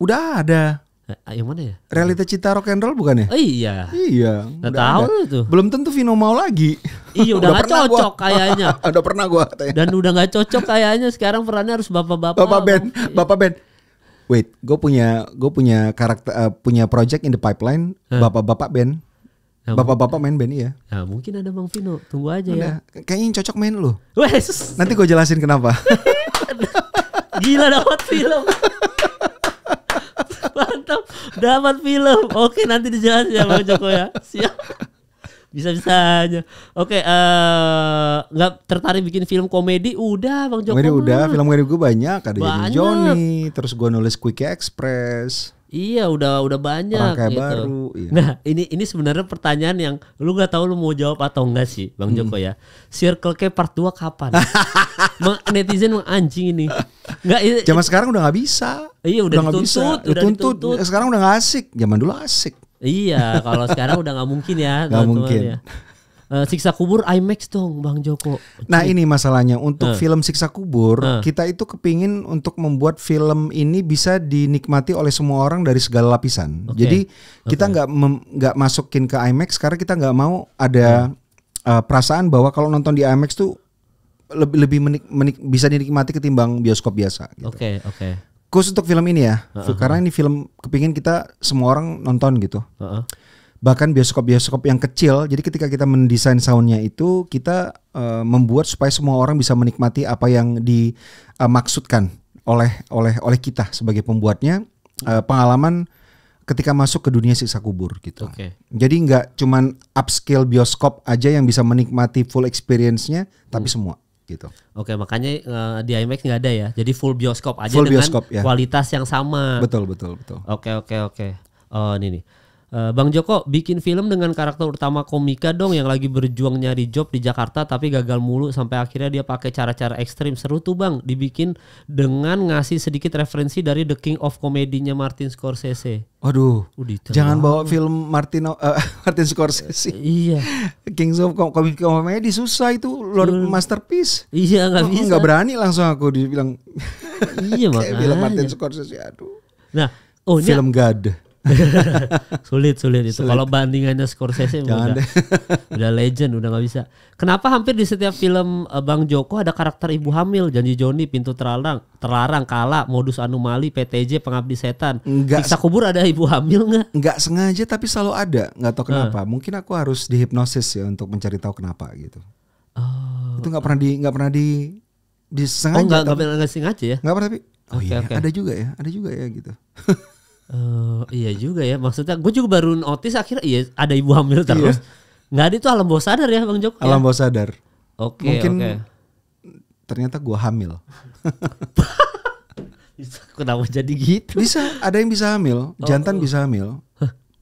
Udah ada. Eh, yang mana ya? Realita cinta rock and roll bukan ya? Oh, iya. Iya. Gak tahu itu. Belum tentu Vino mau lagi. Iya, [laughs] udah, udah gak cocok gua. kayaknya. udah pernah gua katanya. Dan udah gak cocok kayaknya sekarang perannya harus bapak-bapak. Bapak band, iya. bapak band. Wait, gue punya gue punya karakter uh, punya project in the pipeline. Bapak-bapak band. Nah, bapak-bapak main band iya. Nah, mungkin ada Bang Vino. Tunggu aja ya. Udah. ya. Kayaknya yang cocok main lu. Wes. Nanti gue jelasin kenapa. [laughs] Gila dapat film. [laughs] Mantap. Dapat film. Oke, nanti dijelasin ya Bang Joko ya. Siap. Bisa-bisa aja. Oke, okay, uh, eh, nggak tertarik bikin film komedi? Udah, Bang Joko. Komedi udah, film komedi gue banyak. Ada banyak. Johnny, terus gue nulis Quick Express. Iya, udah udah banyak gitu. baru. Iya. Nah, ini ini sebenarnya pertanyaan yang lu nggak tahu lu mau jawab atau enggak sih, Bang hmm. Joko ya. Circle K part 2 kapan? [laughs] netizen anjing ini. nggak? zaman sekarang udah nggak bisa. Iya, udah, udah dituntut, gak bisa. Udah dituntut. dituntut. Sekarang udah nggak asik. Zaman dulu asik. Iya, kalau sekarang udah nggak mungkin ya. Nggak mungkin. Ya. Uh, siksa kubur IMAX dong Bang Joko. Nah ini masalahnya untuk uh. film siksa kubur uh. kita itu kepingin untuk membuat film ini bisa dinikmati oleh semua orang dari segala lapisan. Okay. Jadi kita nggak okay. nggak masukin ke IMAX karena kita nggak mau ada uh. Uh, perasaan bahwa kalau nonton di IMAX tuh lebih lebih menik, menik, bisa dinikmati ketimbang bioskop biasa. Oke gitu. oke. Okay, okay khusus untuk film ini ya uh -huh. karena ini film kepingin kita semua orang nonton gitu uh -huh. bahkan bioskop-bioskop yang kecil jadi ketika kita mendesain soundnya itu kita uh, membuat supaya semua orang bisa menikmati apa yang dimaksudkan eh, oleh oleh oleh kita sebagai pembuatnya uh, pengalaman ketika masuk ke dunia siksa kubur gitu. Okay. Jadi nggak cuman upscale bioskop aja yang bisa menikmati full experience-nya, tapi hmm. semua gitu. Oke, makanya uh, di IMAX nggak ada ya. Jadi full bioskop aja full dengan bioskop, ya. kualitas yang sama. Betul, betul, betul. Oke, oke, oke. Oh, ini nih. Uh, Bang Joko bikin film dengan karakter utama komika dong yang lagi berjuang nyari job di Jakarta tapi gagal mulu sampai akhirnya dia pakai cara-cara ekstrim seru tuh Bang dibikin dengan ngasih sedikit referensi dari The King of Comedy-nya Martin Scorsese. Waduh, Udah, jangan bawa film Martin uh, eh, [laughs] Martin Scorsese. Uh, iya. King of Comedy, susah itu luar uh, masterpiece. Iya nggak bisa. Nggak berani langsung aku dibilang. iya makanya. [laughs] bilang Martin Scorsese aduh. Nah, oh, film God [laughs] sulit sulit itu. Kalau bandingannya skor Scorsese udah, [laughs] udah legend, udah nggak bisa. Kenapa hampir di setiap film eh, Bang Joko ada karakter ibu hamil, janji Joni, pintu terlarang, terlarang, kala, modus anomali, PTJ, pengabdi setan. nggak bisa kubur ada ibu hamil nggak? Nggak sengaja tapi selalu ada. Nggak tahu nah. kenapa. Uh. Mungkin aku harus dihipnosis ya untuk mencari tahu kenapa gitu. Oh. Itu nggak pernah di nggak pernah di disengaja. Oh nggak nggak sengaja ya? Nggak pernah tapi. Oh okay, iya, okay. ada juga ya, ada juga ya gitu. [laughs] Uh, iya juga ya maksudnya gue juga baru notice akhirnya iya ada ibu hamil iya. terus iya. nggak ada itu alam bawah sadar ya bang Joko ya? alam ya? bawah sadar oke okay, mungkin okay. ternyata gue hamil [laughs] bisa, kenapa jadi gitu bisa ada yang bisa hamil oh. jantan oh. bisa hamil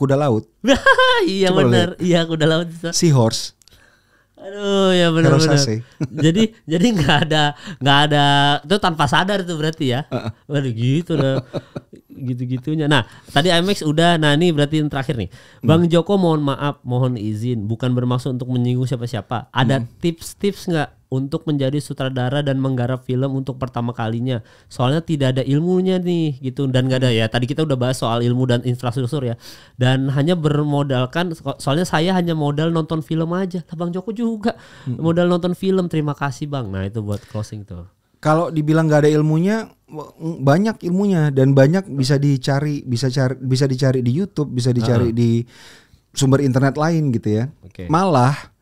kuda laut [laughs] iya benar iya kuda laut bisa. seahorse Aduh ya benar-benar. [laughs] jadi jadi nggak ada nggak ada itu tanpa sadar itu berarti ya. Waduh gitu loh. Gitu-gitunya. Nah, tadi IMX udah nah ini berarti yang terakhir nih. Hmm. Bang Joko mohon maaf, mohon izin bukan bermaksud untuk menyinggung siapa-siapa. Ada hmm. tips-tips hmm. nggak untuk menjadi sutradara dan menggarap film untuk pertama kalinya. Soalnya tidak ada ilmunya nih gitu dan gak ada ya. Tadi kita udah bahas soal ilmu dan infrastruktur ya. Dan hanya bermodalkan soalnya saya hanya modal nonton film aja. Lah Bang Joko juga modal nonton film. Terima kasih Bang. Nah, itu buat closing tuh. Kalau dibilang gak ada ilmunya, banyak ilmunya dan banyak bisa dicari, bisa cari, bisa dicari di YouTube, bisa dicari uh -huh. di sumber internet lain gitu ya. Okay. Malah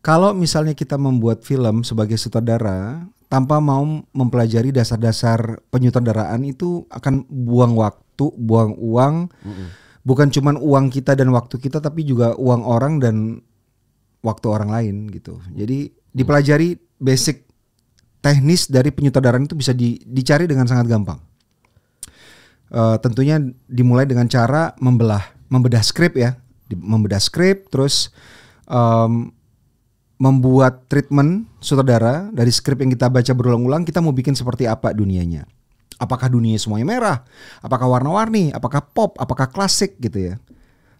kalau misalnya kita membuat film sebagai sutradara tanpa mau mempelajari dasar-dasar penyutradaraan itu akan buang waktu, buang uang. Mm -hmm. Bukan cuman uang kita dan waktu kita tapi juga uang orang dan waktu orang lain gitu. Jadi dipelajari basic teknis dari penyutradaraan itu bisa di, dicari dengan sangat gampang. Uh, tentunya dimulai dengan cara membelah, membedah skrip ya, membedah skrip terus um, membuat treatment sutradara dari skrip yang kita baca berulang-ulang kita mau bikin seperti apa dunianya apakah dunia semuanya merah apakah warna-warni apakah pop apakah klasik gitu ya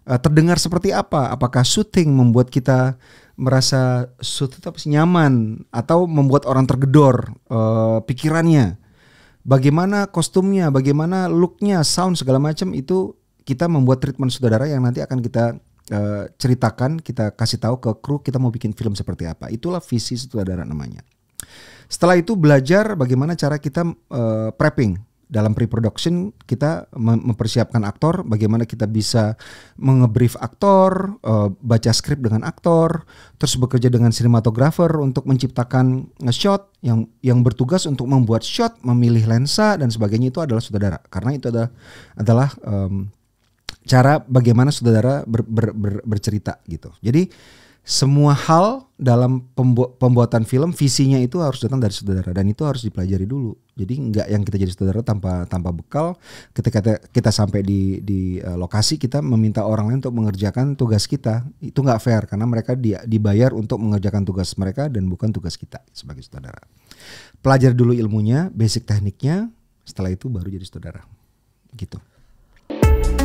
eh, terdengar seperti apa apakah syuting membuat kita merasa suatu tetap nyaman atau membuat orang tergedor uh, pikirannya bagaimana kostumnya bagaimana looknya sound segala macam itu kita membuat treatment saudara yang nanti akan kita Eh, ceritakan, kita kasih tahu ke kru kita mau bikin film seperti apa. Itulah visi sutradara namanya. Setelah itu belajar bagaimana cara kita uh, prepping dalam pre-production kita mempersiapkan aktor, bagaimana kita bisa mengebrief aktor, uh, baca skrip dengan aktor, terus bekerja dengan sinematografer untuk menciptakan shot yang yang bertugas untuk membuat shot, memilih lensa dan sebagainya itu adalah sutradara karena itu adalah adalah um, cara bagaimana saudara ber, ber, ber, bercerita gitu. Jadi semua hal dalam pembu pembuatan film visinya itu harus datang dari saudara dan itu harus dipelajari dulu. Jadi nggak yang kita jadi saudara tanpa tanpa bekal. Ketika kita, kita sampai di di uh, lokasi kita meminta orang lain untuk mengerjakan tugas kita itu nggak fair karena mereka di, dibayar untuk mengerjakan tugas mereka dan bukan tugas kita sebagai saudara. Pelajari dulu ilmunya, basic tekniknya. Setelah itu baru jadi saudara. Gitu.